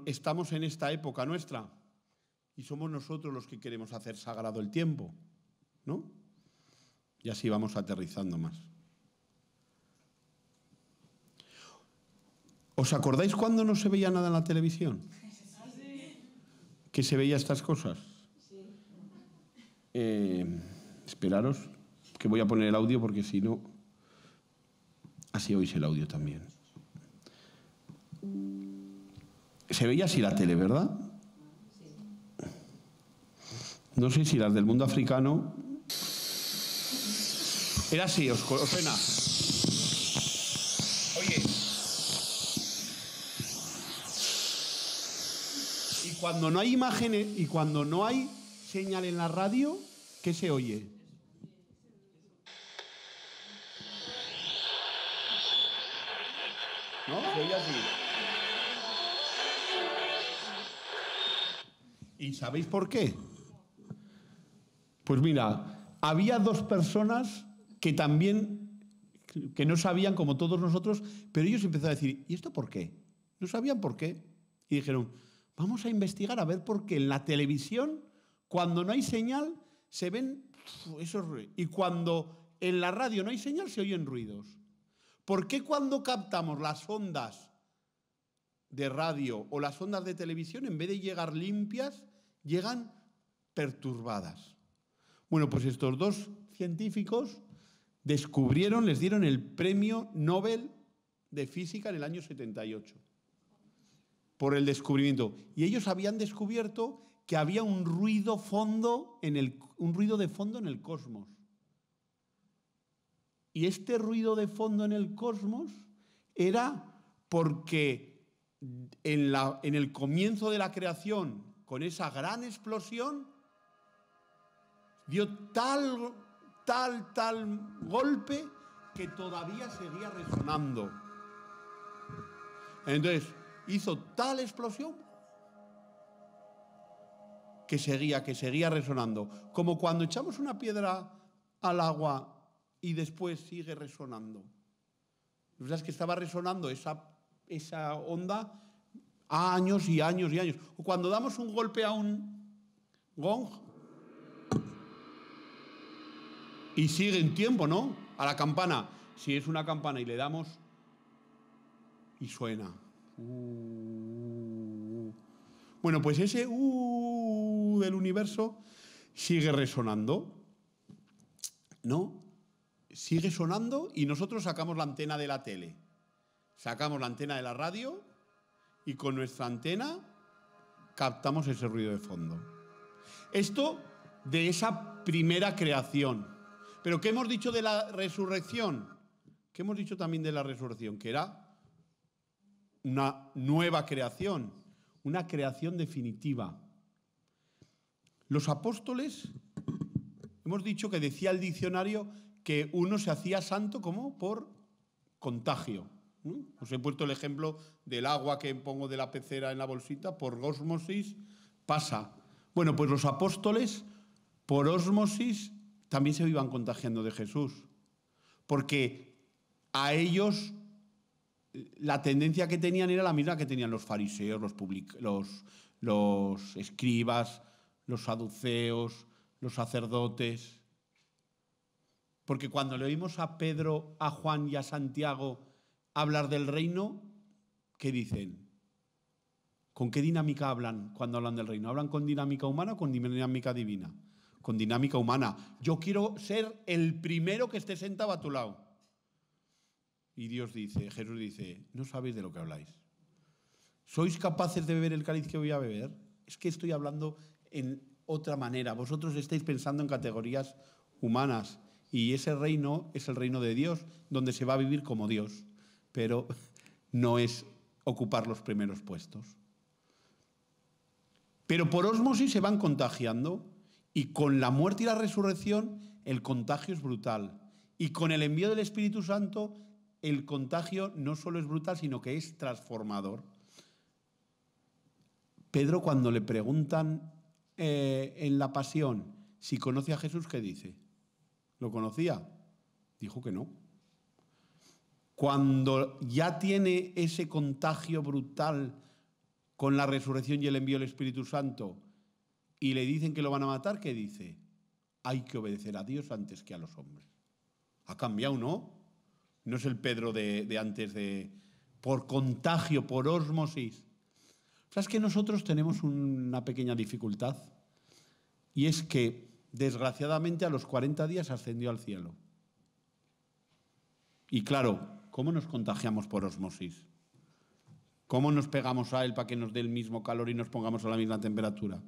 B: estamos en esta época nuestra, y somos nosotros los que queremos hacer sagrado el tiempo, ¿no? Y así vamos aterrizando más. ¿Os acordáis cuando no se veía nada en la televisión? Que se veía estas cosas. Eh, esperaros, que voy a poner el audio porque si no, así oís el audio también. Se veía así la tele, ¿verdad? No sé si las del mundo africano. Era así, os, Oye. Y cuando no hay imágenes y cuando no hay señal en la radio, ¿qué se oye? ¿No? Se oye así. ¿Y sabéis por qué? Pues mira, había dos personas que también, que no sabían como todos nosotros, pero ellos empezaron a decir, ¿y esto por qué? No sabían por qué. Y dijeron, vamos a investigar a ver por qué en la televisión, cuando no hay señal, se ven esos ruidos. Y cuando en la radio no hay señal, se oyen ruidos. ¿Por qué cuando captamos las ondas de radio o las ondas de televisión, en vez de llegar limpias, llegan perturbadas? Bueno, pues estos dos científicos descubrieron, les dieron el premio Nobel de Física en el año 78 por el descubrimiento. Y ellos habían descubierto que había un ruido, fondo en un ruido de fondo en el cosmos. Y este ruido de fondo en el cosmos era porque en el comienzo de la creación, con esa gran explosión, dio tal, tal, tal golpe que todavía seguía resonando. Entonces, hizo tal explosión que seguía, que seguía resonando. Como cuando echamos una piedra al agua y después sigue resonando. ¿Sabes que estaba resonando esa, esa onda años y años y años. O cuando damos un golpe a un gong, y sigue en tiempo, ¿no? A la campana. Si es una campana y le damos y suena. Uh. Bueno, pues ese uh del universo sigue resonando, ¿no? Sigue sonando y nosotros sacamos la antena de la tele, sacamos la antena de la radio y con nuestra antena captamos ese ruido de fondo. Esto de esa primera creación. Pero ¿qué hemos dicho de la resurrección? ¿Qué hemos dicho también de la resurrección? Que era una nueva creación, una creación definitiva. Los apóstoles, hemos dicho que decía el diccionario que uno se hacía santo como por contagio. Os he puesto el ejemplo del agua que pongo de la pecera en la bolsita, por osmosis pasa. Bueno, pues los apóstoles, por osmosis, también se iban contagiando de Jesús, porque a ellos eh, la tendencia que tenían era la misma que tenían los fariseos, los, escribas, los saduceos, los sacerdotes. Porque cuando le oímos a Pedro, a Juan y a Santiago hablar del reino, ¿qué dicen? ¿Con qué dinámica hablan cuando hablan del reino? ¿Hablan con dinámica humana o con dinámica divina? con dinámica humana. Yo quiero ser el primero que esté sentado a tu lado. Y Dios dice, Jesús dice, no sabéis de lo que habláis. ¿Sois capaces de beber el cáliz que voy a beber? Es que estoy hablando en otra manera. Vosotros estáis pensando en categorías humanas y ese reino es el reino de Dios, donde se va a vivir como Dios, pero no es ocupar los primeros puestos. Pero por osmosis se van contagiando y con la muerte y la resurrección el contagio es brutal. Y con el envío del Espíritu Santo el contagio no solo es brutal, sino que es transformador. Pedro cuando le preguntan eh, en la pasión si conoce a Jesús, ¿qué dice? ¿Lo conocía? Dijo que no. Cuando ya tiene ese contagio brutal con la resurrección y el envío del Espíritu Santo, y le dicen que lo van a matar, ¿qué dice? Hay que obedecer a Dios antes que a los hombres. Ha cambiado, ¿no? No es el Pedro de, antes de... por contagio, por osmosis. O es que nosotros tenemos una pequeña dificultad y es que, desgraciadamente, a los 40 días ascendió al cielo. Y claro, ¿cómo nos contagiamos por osmosis? ¿Cómo nos pegamos a él para que nos dé el mismo calor y nos pongamos a la misma temperatura?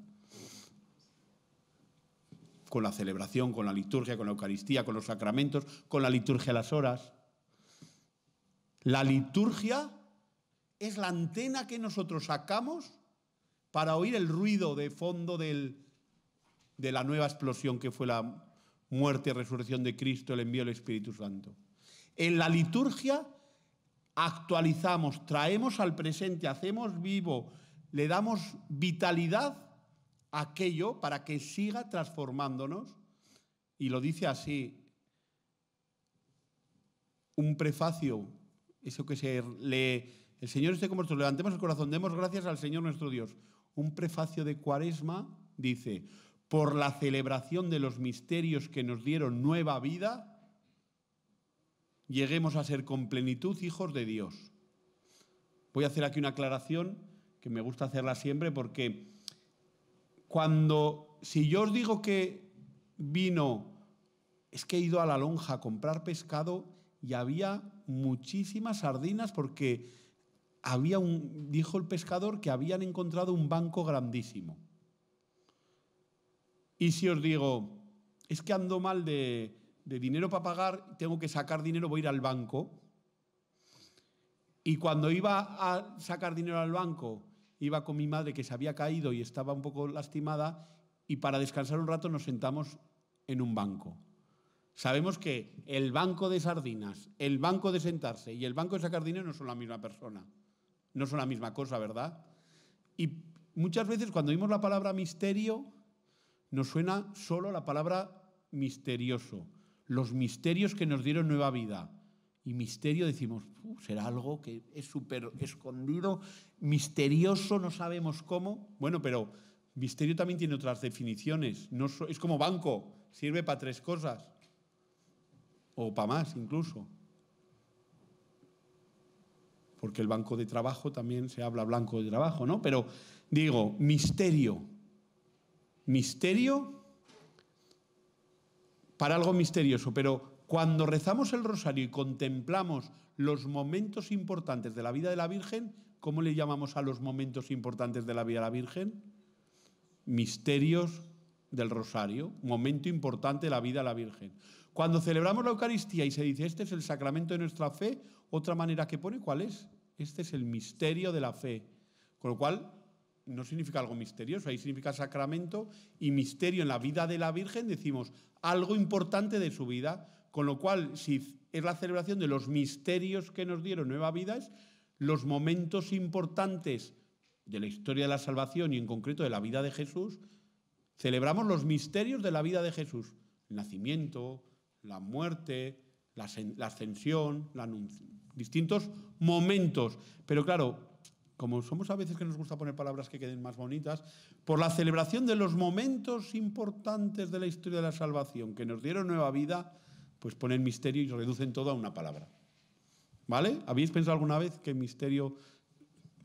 B: con la celebración, con la liturgia, con la Eucaristía, con los sacramentos, con la liturgia a las horas. La liturgia es la antena que nosotros sacamos para oír el ruido de fondo de la nueva explosión que fue la muerte y resurrección de Cristo, el envío del Espíritu Santo. En la liturgia actualizamos, traemos al presente, hacemos vivo, le damos vitalidad aquello para que siga transformándonos. Y lo dice así un prefacio, eso que se lee, el Señor esté con vosotros, levantemos el corazón, demos gracias al Señor nuestro Dios. Un prefacio de cuaresma dice, por la celebración de los misterios que nos dieron nueva vida, lleguemos a ser con plenitud hijos de Dios. Voy a hacer aquí una aclaración que me gusta hacerla siempre porque cuando, si yo os digo que vino, es que he ido a la lonja a comprar pescado y había muchísimas sardinas porque había un, dijo el pescador que habían encontrado un banco grandísimo. Y si os digo, es que ando mal de, de dinero para pagar, tengo que sacar dinero, voy a ir al banco. Y cuando iba a sacar dinero al banco iba con mi madre que se había caído y estaba un poco lastimada y para descansar un rato nos sentamos en un banco. Sabemos que el banco de sardinas, el banco de sentarse y el banco de sacar dinero no son la misma persona, no son la misma cosa, ¿verdad? Y muchas veces cuando oímos la palabra misterio, nos suena solo la palabra misterioso, los misterios que nos dieron nueva vida. Y misterio decimos, será algo que es súper escondido, misterioso, no sabemos cómo. Bueno, pero misterio también tiene otras definiciones. No es como banco, sirve para tres cosas. O para más incluso. Porque el banco de trabajo también se habla blanco de trabajo, ¿no? Pero digo, misterio. Misterio para algo misterioso, pero cuando rezamos el rosario y contemplamos los momentos importantes de la vida de la Virgen, ¿cómo le llamamos a los momentos importantes de la vida de la Virgen? Misterios del rosario, momento importante de la vida de la Virgen. Cuando celebramos la Eucaristía y se dice, este es el sacramento de nuestra fe, otra manera que pone, ¿cuál es? Este es el misterio de la fe. Con lo cual, no significa algo misterioso, ahí significa sacramento y misterio en la vida de la Virgen, decimos algo importante de su vida. Con lo cual, si es la celebración de los misterios que nos dieron nueva vida, es los momentos importantes de la historia de la salvación y en concreto de la vida de Jesús, celebramos los misterios de la vida de Jesús. El nacimiento, la muerte, la, ascensión, la distintos momentos. Pero claro, como somos a veces que nos gusta poner palabras que queden más bonitas, por la celebración de los momentos importantes de la historia de la salvación que nos dieron nueva vida, pues ponen misterio y reducen todo a una palabra. ¿Vale? ¿Habéis pensado alguna vez que misterio,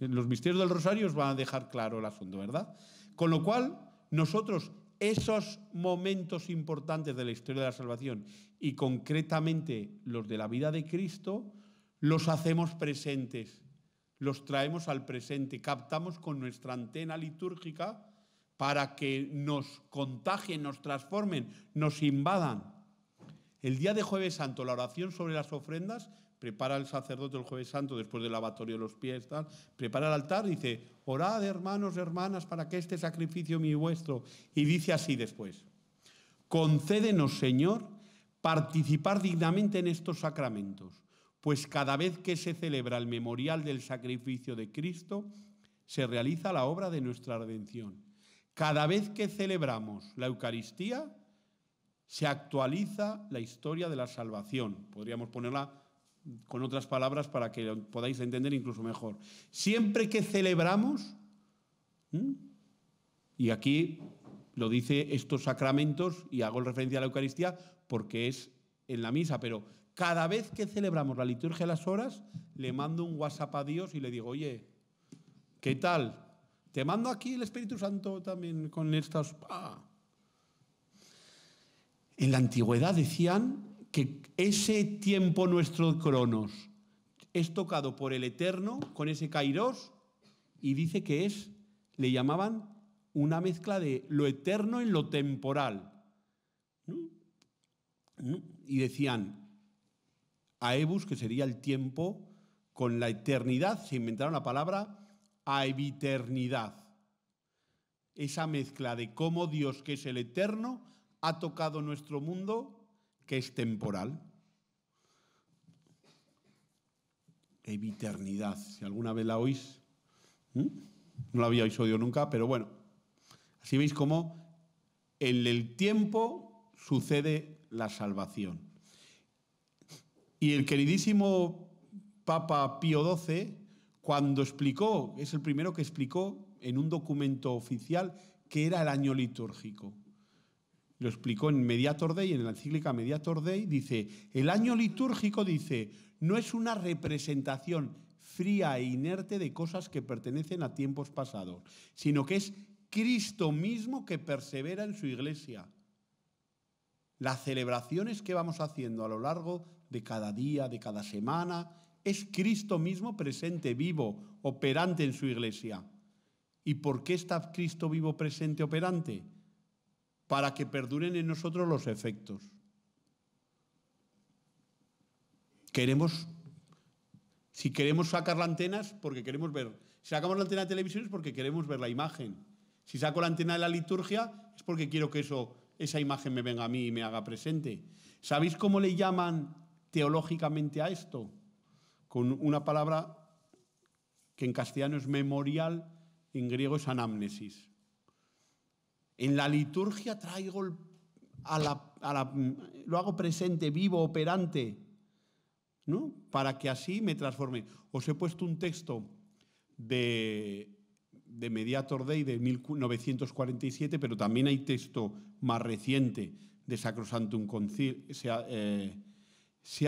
B: los misterios del rosario os van a dejar claro el asunto, ¿verdad? Con lo cual, nosotros esos momentos importantes de la historia de la salvación y concretamente los de la vida de Cristo, los hacemos presentes, los traemos al presente, captamos con nuestra antena litúrgica para que nos contagien, nos transformen, nos invadan. El día de jueves santo, la oración sobre las ofrendas, prepara el sacerdote el jueves santo después del lavatorio de los pies, prepara el altar, dice, orad hermanos, hermanas, para que este sacrificio mi vuestro. Y dice así después, concédenos, Señor, participar dignamente en estos sacramentos, pues cada vez que se celebra el memorial del sacrificio de Cristo, se realiza la obra de nuestra redención. Cada vez que celebramos la Eucaristía, se actualiza la historia de la salvación. Podríamos ponerla con otras palabras para que lo podáis entender incluso mejor. Siempre que celebramos, y aquí lo dice estos sacramentos, y hago referencia a la Eucaristía porque es en la misa, pero cada vez que celebramos la liturgia de las horas, le mando un WhatsApp a Dios y le digo, oye, ¿qué tal? Te mando aquí el Espíritu Santo también con estas... En la antigüedad decían que ese tiempo nuestro cronos es tocado por el Eterno con ese kairos y dice que es, le llamaban una mezcla de lo eterno en lo temporal. Y decían, aebus, que sería el tiempo, con la eternidad, se inventaron la palabra aeviternidad. Esa mezcla de cómo Dios, que es el eterno, ha tocado nuestro mundo, que es temporal. Eviternidad, si alguna vez la oís, no la habíais oído nunca, pero bueno, así veis cómo en el tiempo sucede la salvación. Y el queridísimo Papa Pío XII, cuando explicó, es el primero que explicó en un documento oficial que era el año litúrgico. Lo explicó en Mediator Dei, en la encíclica Mediator Dei, dice, el año litúrgico, dice, no es una representación fría e inerte de cosas que pertenecen a tiempos pasados, sino que es Cristo mismo que persevera en su iglesia. Las celebraciones que vamos haciendo a lo largo de cada día, de cada semana, es Cristo mismo presente, vivo, operante en su iglesia. ¿Y por qué está Cristo vivo, presente, operante? para que perduren en nosotros los efectos. Queremos, si queremos sacar la antena porque queremos ver, si sacamos la antena de televisión es porque queremos ver la imagen, si saco la antena de la liturgia es porque quiero que eso, esa imagen me venga a mí y me haga presente. ¿Sabéis cómo le llaman teológicamente a esto? Con una palabra que en castellano es memorial, en griego es anamnesis. En la liturgia traigo lo hago presente, vivo, operante, ¿no? Para que así me transforme. Os he puesto un texto de, Mediator Dei de 1947, pero también hay texto más reciente de Sacrosantum Concil. Se, eh,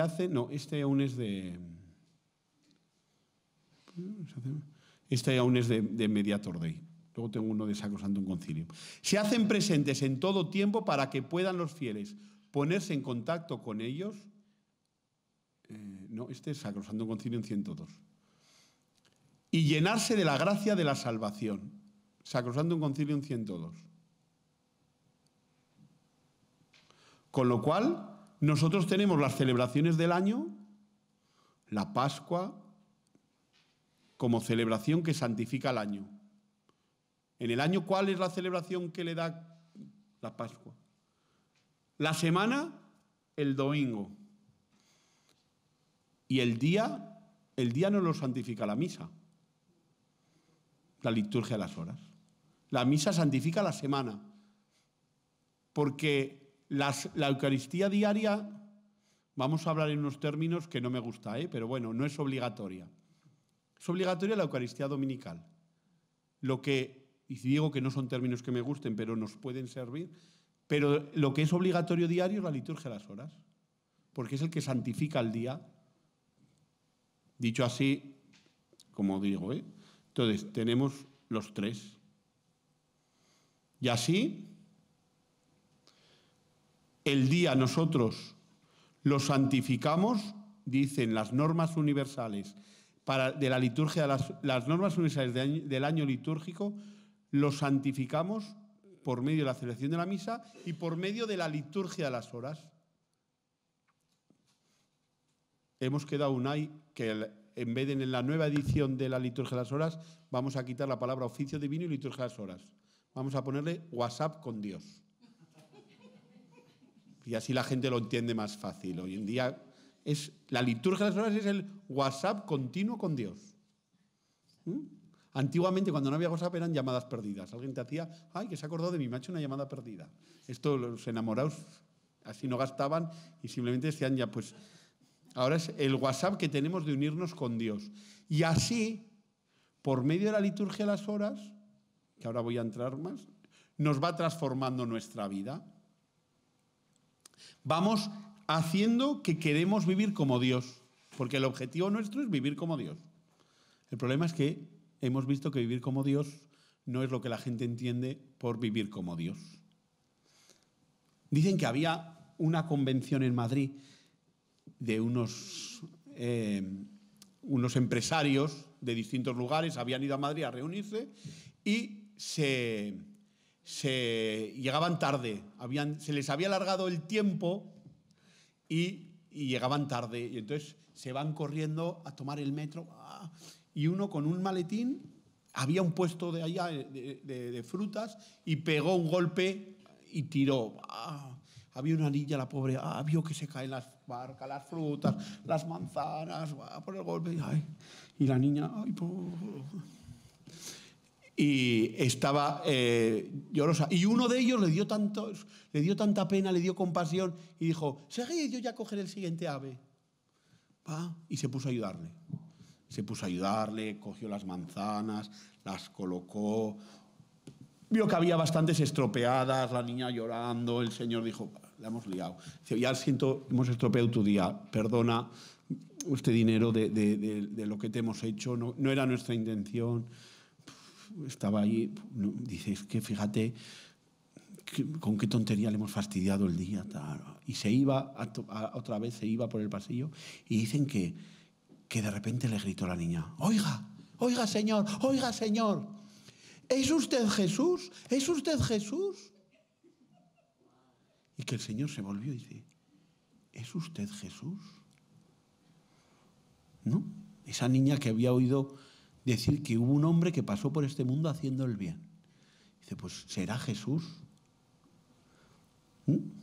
B: hace, no, este aún es de. Este aún es de, de Mediator Dei. Luego tengo uno de Sacrosanto un Concilio. Se hacen presentes en todo tiempo para que puedan los fieles ponerse en contacto con ellos. Eh, no, este es Sacrosanto en Concilio en 102. Y llenarse de la gracia de la salvación. Sacrosanto un Concilio en 102. Con lo cual, nosotros tenemos las celebraciones del año, la Pascua, como celebración que santifica el año. En el año, ¿cuál es la celebración que le da la Pascua? La semana, el domingo. Y el día, el día no lo santifica la misa, la liturgia de las horas. La misa santifica la semana, porque la Eucaristía diaria, vamos a hablar en unos términos que no me gusta, ¿eh? pero bueno, no es obligatoria. Es obligatoria la Eucaristía dominical. Lo que y si digo que no son términos que me gusten, pero nos pueden servir, pero lo que es obligatorio diario es la liturgia de las horas, porque es el que santifica el día. Dicho así, como digo, ¿eh? entonces tenemos los tres. Y así, el día nosotros lo santificamos, dicen las normas universales para, de la liturgia, las, normas universales del año litúrgico lo santificamos por medio de la celebración de la misa y por medio de la liturgia de las horas. Hemos quedado un hay que en vez de en la nueva edición de la liturgia de las horas, vamos a quitar la palabra oficio divino y liturgia de las horas. Vamos a ponerle WhatsApp con Dios. Y así la gente lo entiende más fácil. Hoy en día es la liturgia de las horas es el WhatsApp continuo con Dios. ¿Mm? Antiguamente, cuando no había WhatsApp, eran llamadas perdidas. Alguien te hacía, ay, que se acordó de mi macho, una llamada perdida. Esto los enamorados así no gastaban y simplemente decían, ya, pues ahora es el WhatsApp que tenemos de unirnos con Dios. Y así, por medio de la liturgia de las horas, que ahora voy a entrar más, nos va transformando nuestra vida. Vamos haciendo que queremos vivir como Dios, porque el objetivo nuestro es vivir como Dios. El problema es que hemos visto que vivir como Dios no es lo que la gente entiende por vivir como Dios. Dicen que había una convención en Madrid de unos, eh, unos empresarios de distintos lugares, habían ido a Madrid a reunirse y se, llegaban tarde, se les había alargado el tiempo y, y, llegaban tarde. Y entonces se van corriendo a tomar el metro. Ah, y uno con un maletín había un puesto de allá de, frutas y pegó un golpe y tiró. Ah, había una niña, la pobre, ah, vio que se caen las barcas, las frutas, las manzanas, por el golpe. Y la niña, Y estaba eh, llorosa. Y uno de ellos le dio, tanto, le dio tanta pena, le dio compasión y dijo, seguid, yo ya coger el siguiente ave. y se puso a ayudarle se puso a ayudarle, cogió las manzanas, las colocó, vio que había bastantes estropeadas, la niña llorando, el señor dijo, le hemos liado. Dice, ya siento, hemos estropeado tu día, perdona este dinero de, lo que te hemos hecho, no, era nuestra intención. Estaba ahí, dices dice, es que fíjate con qué tontería le hemos fastidiado el día. Y se iba, otra vez se iba por el pasillo y dicen que que de repente le gritó la niña, oiga, oiga Señor, oiga Señor, ¿es usted Jesús? ¿Es usted Jesús? Y que el Señor se volvió y dice, ¿es usted Jesús? ¿No? Esa niña que había oído decir que hubo un hombre que pasó por este mundo haciendo el bien. Dice, pues será Jesús. ¿Mm?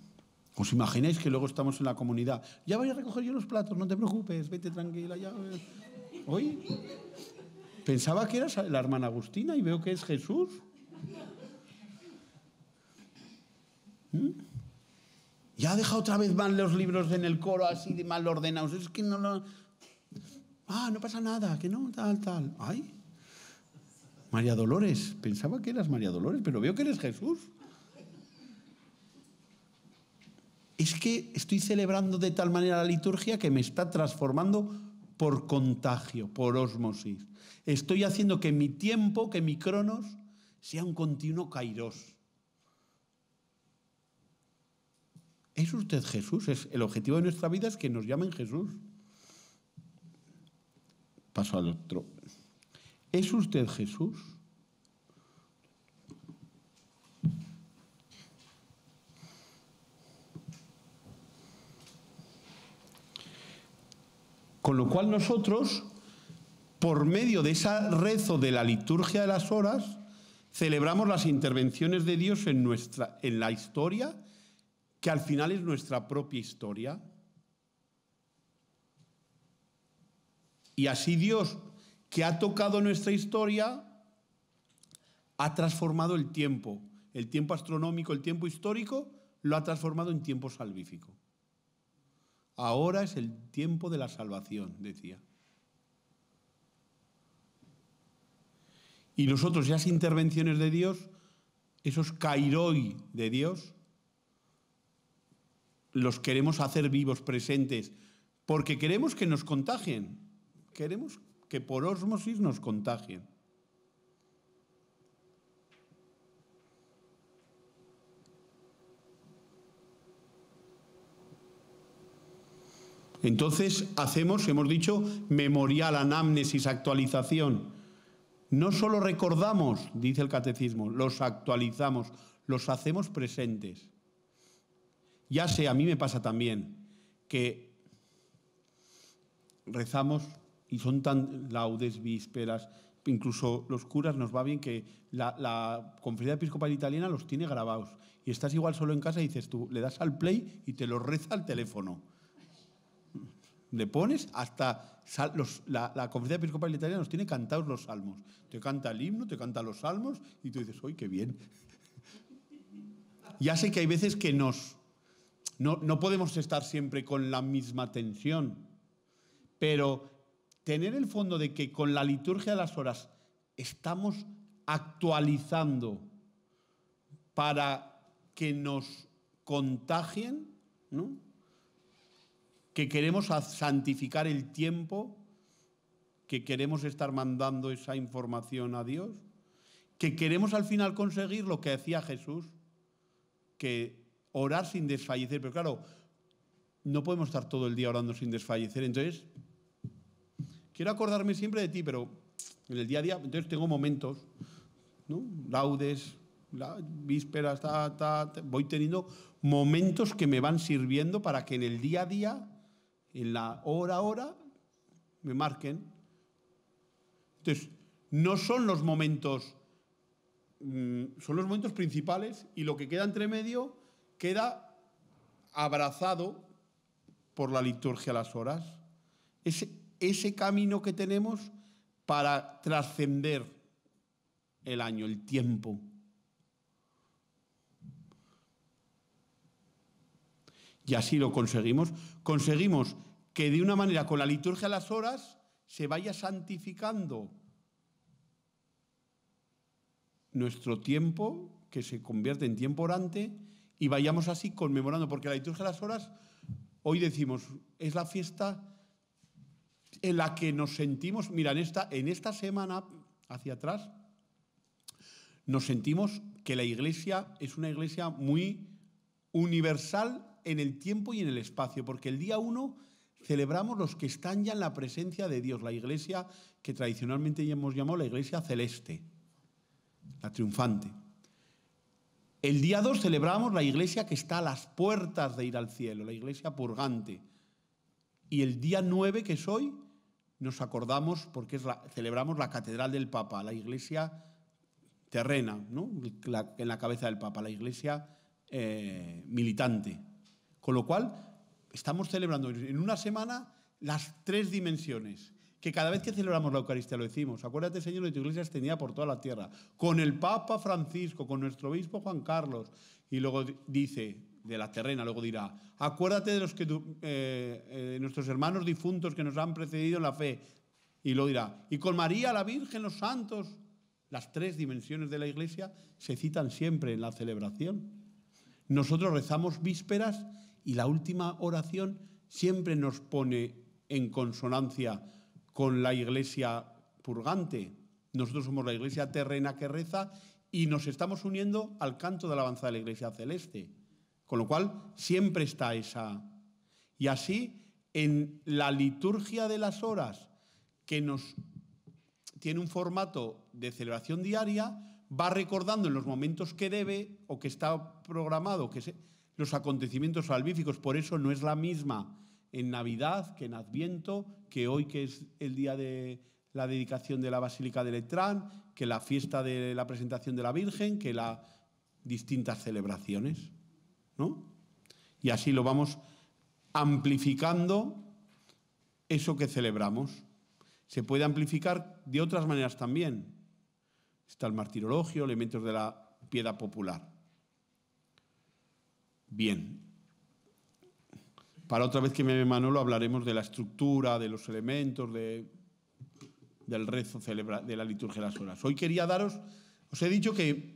B: ¿Os imagináis que luego estamos en la comunidad? Ya voy a recoger yo los platos, no te preocupes, vete tranquila, ya. Eh. Hoy pensaba que eras la hermana Agustina y veo que es Jesús. ¿Mm? ya Ya dejado otra vez mal los libros en el coro así de mal ordenados. Es que no lo... Ah, no pasa nada, que no, tal, tal. Ay, María Dolores, pensaba que eras María Dolores, pero veo que eres Jesús. es que estoy celebrando de tal manera la liturgia que me está transformando por contagio, por osmosis. Estoy haciendo que mi tiempo, que mi cronos, sea un continuo kairos. ¿Es usted Jesús? Es, el objetivo de nuestra vida es que nos llamen Jesús. Paso al otro. ¿Es usted Jesús? Con lo cual nosotros, por medio de ese rezo de la liturgia de las horas, celebramos las intervenciones de Dios en, nuestra, en la historia, que al final es nuestra propia historia. Y así Dios, que ha tocado nuestra historia, ha transformado el tiempo, el tiempo astronómico, el tiempo histórico, lo ha transformado en tiempo salvífico. Ahora es el tiempo de la salvación, decía. Y nosotros, esas intervenciones de Dios, esos kairoi de Dios, los queremos hacer vivos, presentes, porque queremos que nos contagien. Queremos que por osmosis nos contagien. Entonces hacemos, hemos dicho, memorial, anamnesis, actualización. No solo recordamos, dice el catecismo, los actualizamos, los hacemos presentes. Ya sé, a mí me pasa también que rezamos y son tan laudes, vísperas, incluso los curas nos va bien que la, conferencia episcopal italiana los tiene grabados y estás igual solo en casa y dices tú, le das al play y te lo reza al teléfono le pones hasta la, conferencia episcopal italiana nos tiene cantados los salmos. Te canta el himno, te canta los salmos y tú dices, ¡ay, qué bien! ya sé que hay veces que nos... No, no podemos estar siempre con la misma tensión, pero tener el fondo de que con la liturgia de las horas estamos actualizando para que nos contagien, ¿no? que queremos santificar el tiempo, que queremos estar mandando esa información a Dios, que queremos al final conseguir lo que hacía Jesús, que orar sin desfallecer. Pero claro, no podemos estar todo el día orando sin desfallecer. Entonces, quiero acordarme siempre de ti, pero en el día a día, entonces tengo momentos, laudes, vísperas, voy teniendo momentos que me van sirviendo para que en el día a día en la hora, hora, me marquen. Entonces, no son los momentos, mm, son los momentos principales y lo que queda entre medio queda abrazado por la liturgia a las horas. ese camino que tenemos para trascender el año, el tiempo. Y así lo conseguimos. Conseguimos que de una manera, con la liturgia a las horas, se vaya santificando nuestro tiempo, que se convierte en tiempo orante, y vayamos así conmemorando, porque la liturgia de las horas, hoy decimos, es la fiesta en la que nos sentimos, mira, en esta, en esta semana hacia atrás, nos sentimos que la iglesia es una iglesia muy universal en el tiempo y en el espacio, porque el día 1 celebramos los que están ya en la presencia de Dios, la iglesia que tradicionalmente hemos llamado la iglesia celeste, la triunfante. El día 2 celebramos la iglesia que está a las puertas de ir al cielo, la iglesia purgante. Y el día 9, que es hoy, nos acordamos porque celebramos la catedral del Papa, la iglesia terrena, en la cabeza del Papa, la iglesia eh, militante. Con lo cual, estamos celebrando en una semana las tres dimensiones. Que cada vez que celebramos la Eucaristía lo decimos, acuérdate, Señor, de tu iglesia extendida por toda la tierra, con el Papa Francisco, con nuestro obispo Juan Carlos, y luego dice, de la terrena, luego dirá, acuérdate de los que eh, eh, nuestros hermanos difuntos que nos han precedido en la fe, y lo dirá, y con María, la Virgen, los santos, las tres dimensiones de la iglesia se citan siempre en la celebración. Nosotros rezamos vísperas y la última oración siempre nos pone en consonancia con la iglesia purgante. Nosotros somos la iglesia terrena que reza y nos estamos uniendo al canto de alabanza de la iglesia celeste. Con lo cual, siempre está esa. Y así, en la liturgia de las horas, que nos tiene un formato de celebración diaria, va recordando en los momentos que debe o que está programado, que se, los acontecimientos salvíficos. Por eso no es la misma en Navidad que en Adviento, que hoy que es el día de la dedicación de la Basílica de Letrán, que la fiesta de la presentación de la Virgen, que las distintas celebraciones. ¿no? Y así lo vamos amplificando eso que celebramos. Se puede amplificar de otras maneras también. Está el martirologio, elementos de la piedad popular. Bien. Para otra vez que me ve Manolo hablaremos de la estructura, de los elementos, de, del rezo de la liturgia de las horas. Hoy quería daros, os he dicho que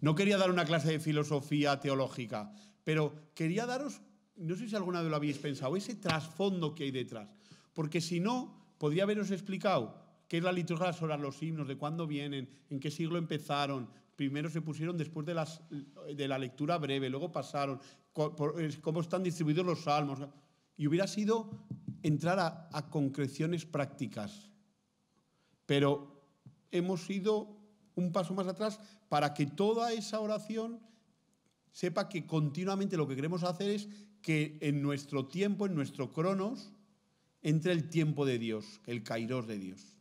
B: no quería dar una clase de filosofía teológica, pero quería daros, no sé si alguna vez lo habéis pensado, ese trasfondo que hay detrás. Porque si no, podría haberos explicado qué es la liturgia de las horas, los himnos, de cuándo vienen, en qué siglo empezaron, primero se pusieron después de, las, de la lectura breve, luego pasaron, cómo están distribuidos los salmos. Y hubiera sido entrar a, concreciones prácticas. Pero hemos ido un paso más atrás para que toda esa oración sepa que continuamente lo que queremos hacer es que en nuestro tiempo, en nuestro cronos, entre el tiempo de Dios, el kairos de Dios.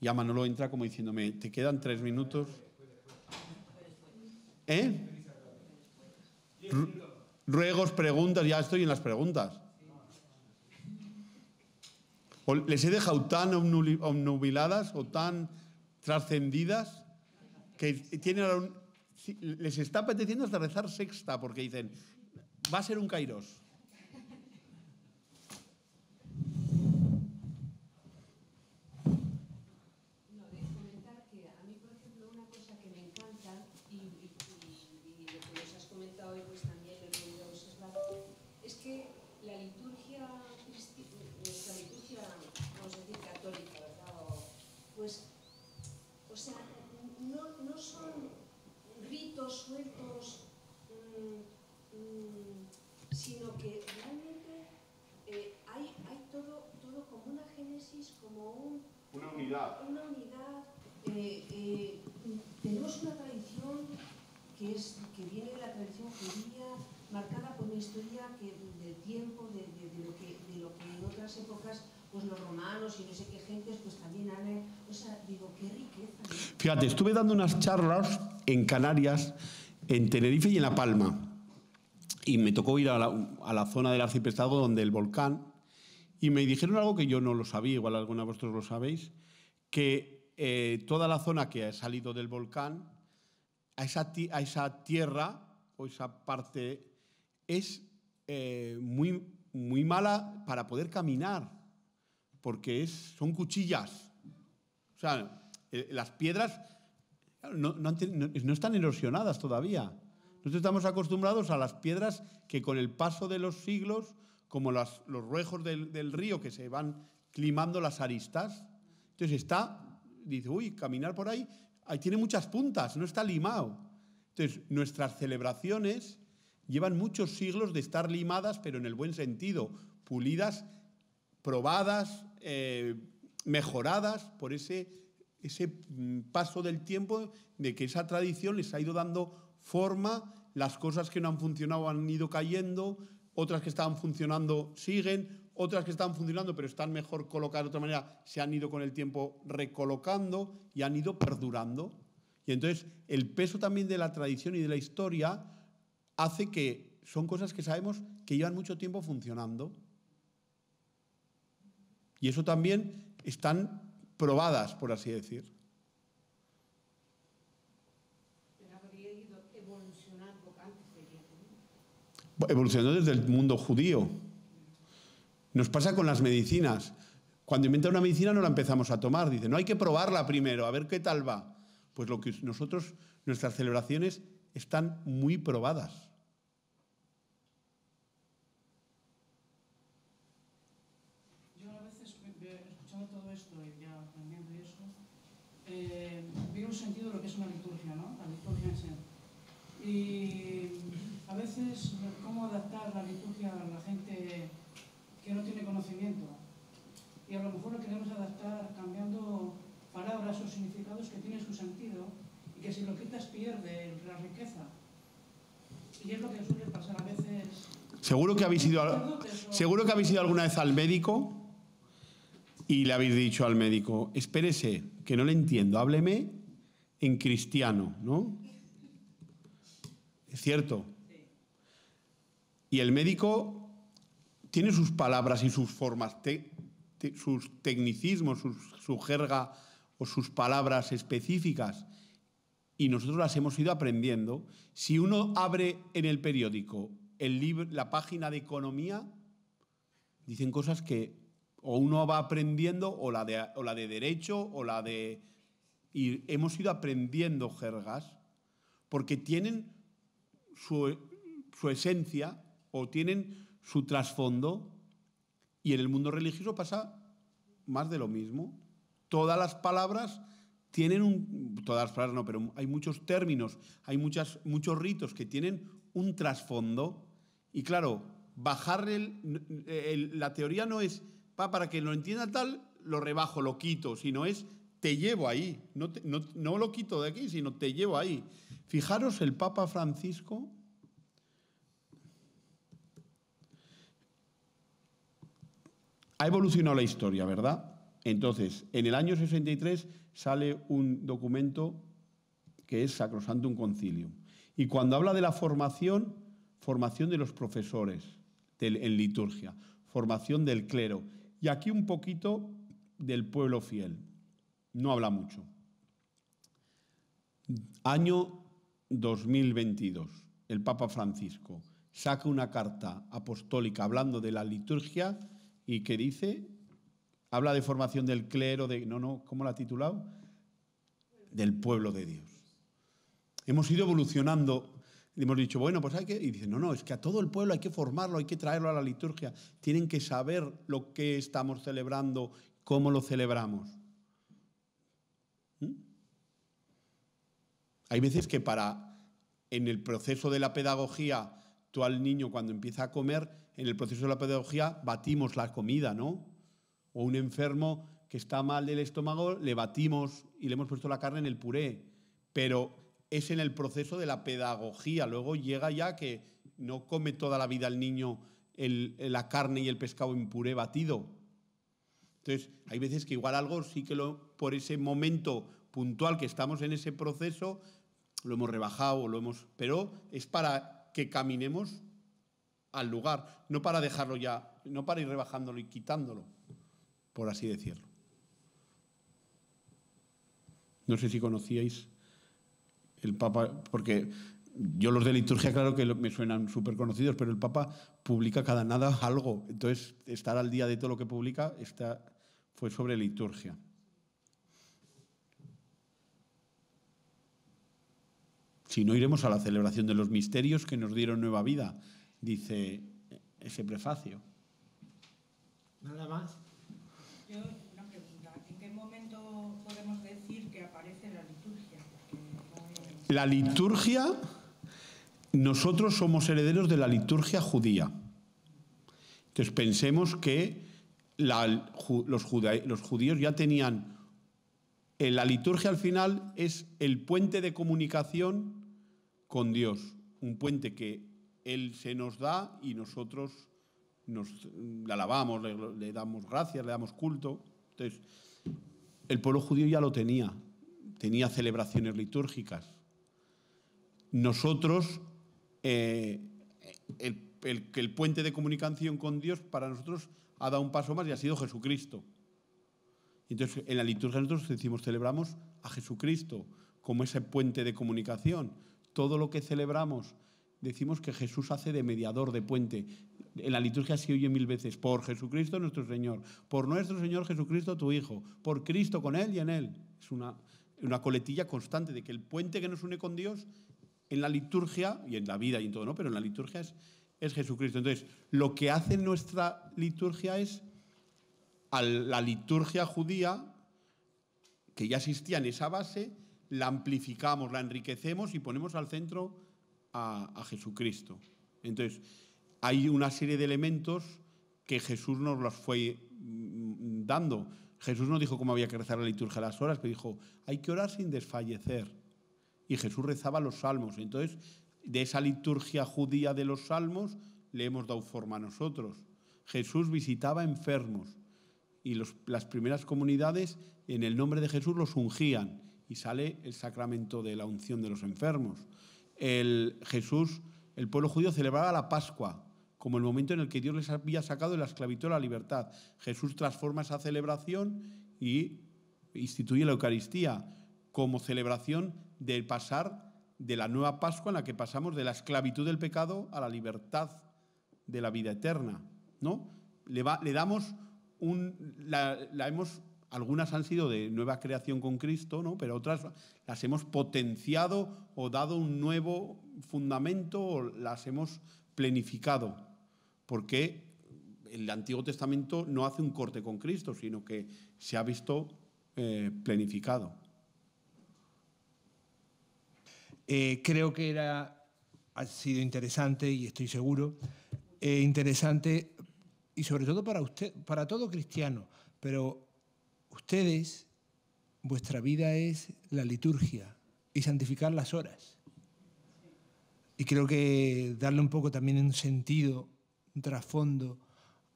B: Ya Manolo entra como diciéndome, te quedan tres minutos. ¿Eh? Ruegos, preguntas, ya estoy en las preguntas. ¿Les he dejado tan obnubiladas o tan trascendidas que tienen les está apeteciendo hasta rezar sexta porque dicen, va a ser un kairos.
A: sino que realmente eh, hay, hay todo, todo como una génesis, como un, una unidad. Eh, eh, tenemos una tradición que, es, que viene de la tradición judía, marcada por una historia que, del tiempo, de, de, lo que, de lo que en otras épocas pues los romanos y no sé qué gentes pues también han... digo, qué riqueza.
B: Fíjate, estuve dando unas charlas en Canarias, en Tenerife y en La Palma y me tocó ir a la, zona del arciprestado donde el volcán, y me dijeron algo que yo no lo sabía, igual alguna de vosotros lo sabéis, que eh, toda la zona que ha salido del volcán, a esa, a esa tierra o esa parte es eh, muy, muy mala para poder caminar, porque es, son cuchillas. O sea, eh, las piedras no, no están erosionadas todavía nosotros pues estamos acostumbrados a las piedras que con el paso de los siglos, como los ruejos del, río que se van climando las aristas, entonces está, dice, uy, caminar por ahí, ahí tiene muchas puntas, no está limado. Entonces, nuestras celebraciones llevan muchos siglos de estar limadas, pero en el buen sentido, pulidas, probadas, eh, mejoradas por ese, ese mm, paso del tiempo de que esa tradición les ha ido dando forma las cosas que no han funcionado han ido cayendo, otras que estaban funcionando siguen, otras que estaban funcionando pero están mejor colocadas de otra manera se han ido con el tiempo recolocando y han ido perdurando. Y entonces el peso también de la tradición y de la historia hace que son cosas que sabemos que llevan mucho tiempo funcionando. Y eso también están probadas, por así decir. evolucionó desde el mundo judío. Nos pasa con las medicinas. Cuando inventa una medicina no la empezamos a tomar. Dice, no hay que probarla primero, a ver qué tal va. Pues lo que nosotros, nuestras celebraciones están muy probadas.
A: Yo a veces, escuchando todo esto y ya aprendiendo eso, eh, veo un sentido de lo que es una liturgia, ¿no? La liturgia en sí. Y Y a lo mejor lo queremos adaptar cambiando palabras o significados que tienen su sentido y que si lo quitas pierde la riqueza. Y es lo que suele pasar a veces.
B: Seguro que seguro que habéis ido alguna vez al médico y le habéis dicho al médico, espérese, que no le entiendo, hábleme en cristiano, ¿no? Es cierto. Y el médico tiene sus palabras y sus formas, sus tecnicismos, su jerga o sus palabras específicas. Y nosotros las hemos ido aprendiendo. Si uno abre en el periódico el libro, la página de economía, dicen cosas que o uno va aprendiendo o la de, o la de derecho o la de... Y hemos ido aprendiendo jergas porque tienen su, su esencia o tienen su trasfondo, y en el mundo religioso pasa más de lo mismo. Todas las palabras tienen un... Todas las palabras no, pero hay muchos términos, hay muchas, muchos ritos que tienen un trasfondo. Y claro, bajar la teoría no es, para que lo entienda tal, lo rebajo, lo quito, sino es, te llevo ahí. No, no, no lo quito de aquí, sino te llevo ahí. Fijaros, el Papa Francisco Ha evolucionado la historia, ¿verdad? Entonces, en el año 63 sale un documento que es sacrosanto, un concilio. Y cuando habla de la formación, formación de los profesores en liturgia, formación del clero. Y aquí un poquito del pueblo fiel. No habla mucho. Año 2022, el Papa Francisco saca una carta apostólica hablando de la liturgia y que dice, habla de formación del clero, de, no, no, ¿cómo la ha titulado? Del pueblo de Dios. Hemos ido evolucionando, hemos dicho, bueno, pues hay que, y dice, no, no, es que a todo el pueblo hay que formarlo, hay que traerlo a la liturgia, tienen que saber lo que estamos celebrando, cómo lo celebramos. ¿Mm? Hay veces que para, en el proceso de la pedagogía, tú al niño cuando empieza a comer, en el proceso de la pedagogía batimos la comida, ¿no? O un enfermo que está mal del estómago, le batimos y le hemos puesto la carne en el puré. Pero es en el proceso de la pedagogía. Luego llega ya que no come toda la vida el niño la carne y el pescado en puré batido. Entonces, hay veces que igual algo sí que por ese momento puntual que estamos en ese proceso, lo hemos rebajado, lo hemos, pero es para que caminemos al lugar, no para dejarlo ya, no para ir rebajándolo y quitándolo, por así decirlo. No sé si conocíais el Papa, porque yo los de liturgia, claro que me suenan súper conocidos, pero el Papa publica cada nada algo. Entonces, estar al día de todo lo que publica está, fue sobre liturgia. Si no, iremos a la celebración de los misterios que nos dieron nueva vida, dice ese prefacio.
A: Nada más. Yo una pregunta, ¿en qué momento podemos decir que aparece la liturgia?
B: La liturgia, nosotros somos herederos de la liturgia judía. Entonces pensemos que los, judíos ya tenían... la liturgia al final es el puente de comunicación con Dios, un puente que él se nos da y nosotros nos le alabamos, le, damos gracias, le damos culto. Entonces, el pueblo judío ya lo tenía, tenía celebraciones litúrgicas. Nosotros, eh, el, el puente de comunicación con Dios para nosotros ha dado un paso más y ha sido Jesucristo. Entonces, en la liturgia nosotros decimos, celebramos a Jesucristo como ese puente de comunicación. Todo lo que celebramos decimos que Jesús hace de mediador, de puente. En la liturgia se oye mil veces, por Jesucristo nuestro Señor, por nuestro Señor Jesucristo tu Hijo, por Cristo con Él y en Él. Es una, una coletilla constante de que el puente que nos une con Dios en la liturgia, y en la vida y en todo, ¿no? Pero en la liturgia es, es Jesucristo. Entonces, lo que hace nuestra liturgia es a la liturgia judía, que ya existía en esa base, la amplificamos, la enriquecemos y ponemos al centro a, Jesucristo. Entonces, hay una serie de elementos que Jesús nos los fue mm, dando. Jesús no dijo cómo había que rezar la liturgia a las horas, pero dijo, hay que orar sin desfallecer. Y Jesús rezaba los salmos. Entonces, de esa liturgia judía de los salmos le hemos dado forma a nosotros. Jesús visitaba enfermos y las primeras comunidades en el nombre de Jesús los ungían y sale el sacramento de la unción de los enfermos el Jesús, el pueblo judío celebraba la Pascua como el momento en el que Dios les había sacado de la esclavitud a la libertad. Jesús transforma esa celebración y instituye la Eucaristía como celebración del pasar de la nueva Pascua en la que pasamos de la esclavitud del pecado a la libertad de la vida eterna, ¿no? Le, damos un, la hemos algunas han sido de nueva creación con Cristo, ¿no? pero otras las hemos potenciado o dado un nuevo fundamento o las hemos plenificado. Porque el Antiguo Testamento no hace un corte con Cristo, sino que se ha visto eh, planificado.
A: Eh, creo que era, ha sido interesante y estoy seguro, eh, interesante y sobre todo para usted, para todo cristiano, pero Ustedes, vuestra vida es la liturgia y santificar las horas. Y creo que darle un poco también un sentido, un trasfondo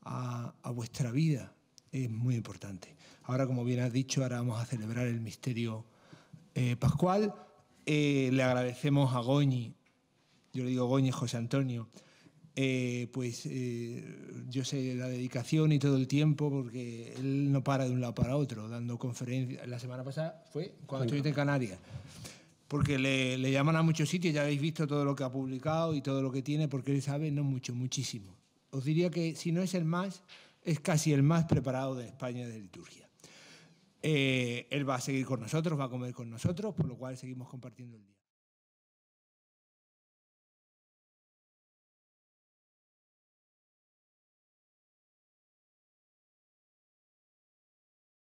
A: a, vuestra vida es muy importante. Ahora, como bien has dicho, ahora vamos a celebrar el misterio eh, pascual. Eh, le agradecemos a Goñi, yo le digo Goñi, José Antonio, eh, pues eh, yo sé la dedicación y todo el tiempo, porque él no para de un lado para otro, dando conferencias. La semana pasada fue cuando estuviste en Canarias, porque le, llaman a muchos sitios, ya habéis visto todo lo que ha publicado y todo lo que tiene, porque él sabe, no mucho, muchísimo. Os diría que si no es el más, es casi el más preparado de España de liturgia. Eh, él va a seguir con nosotros, va a comer con nosotros, por lo cual seguimos compartiendo el día.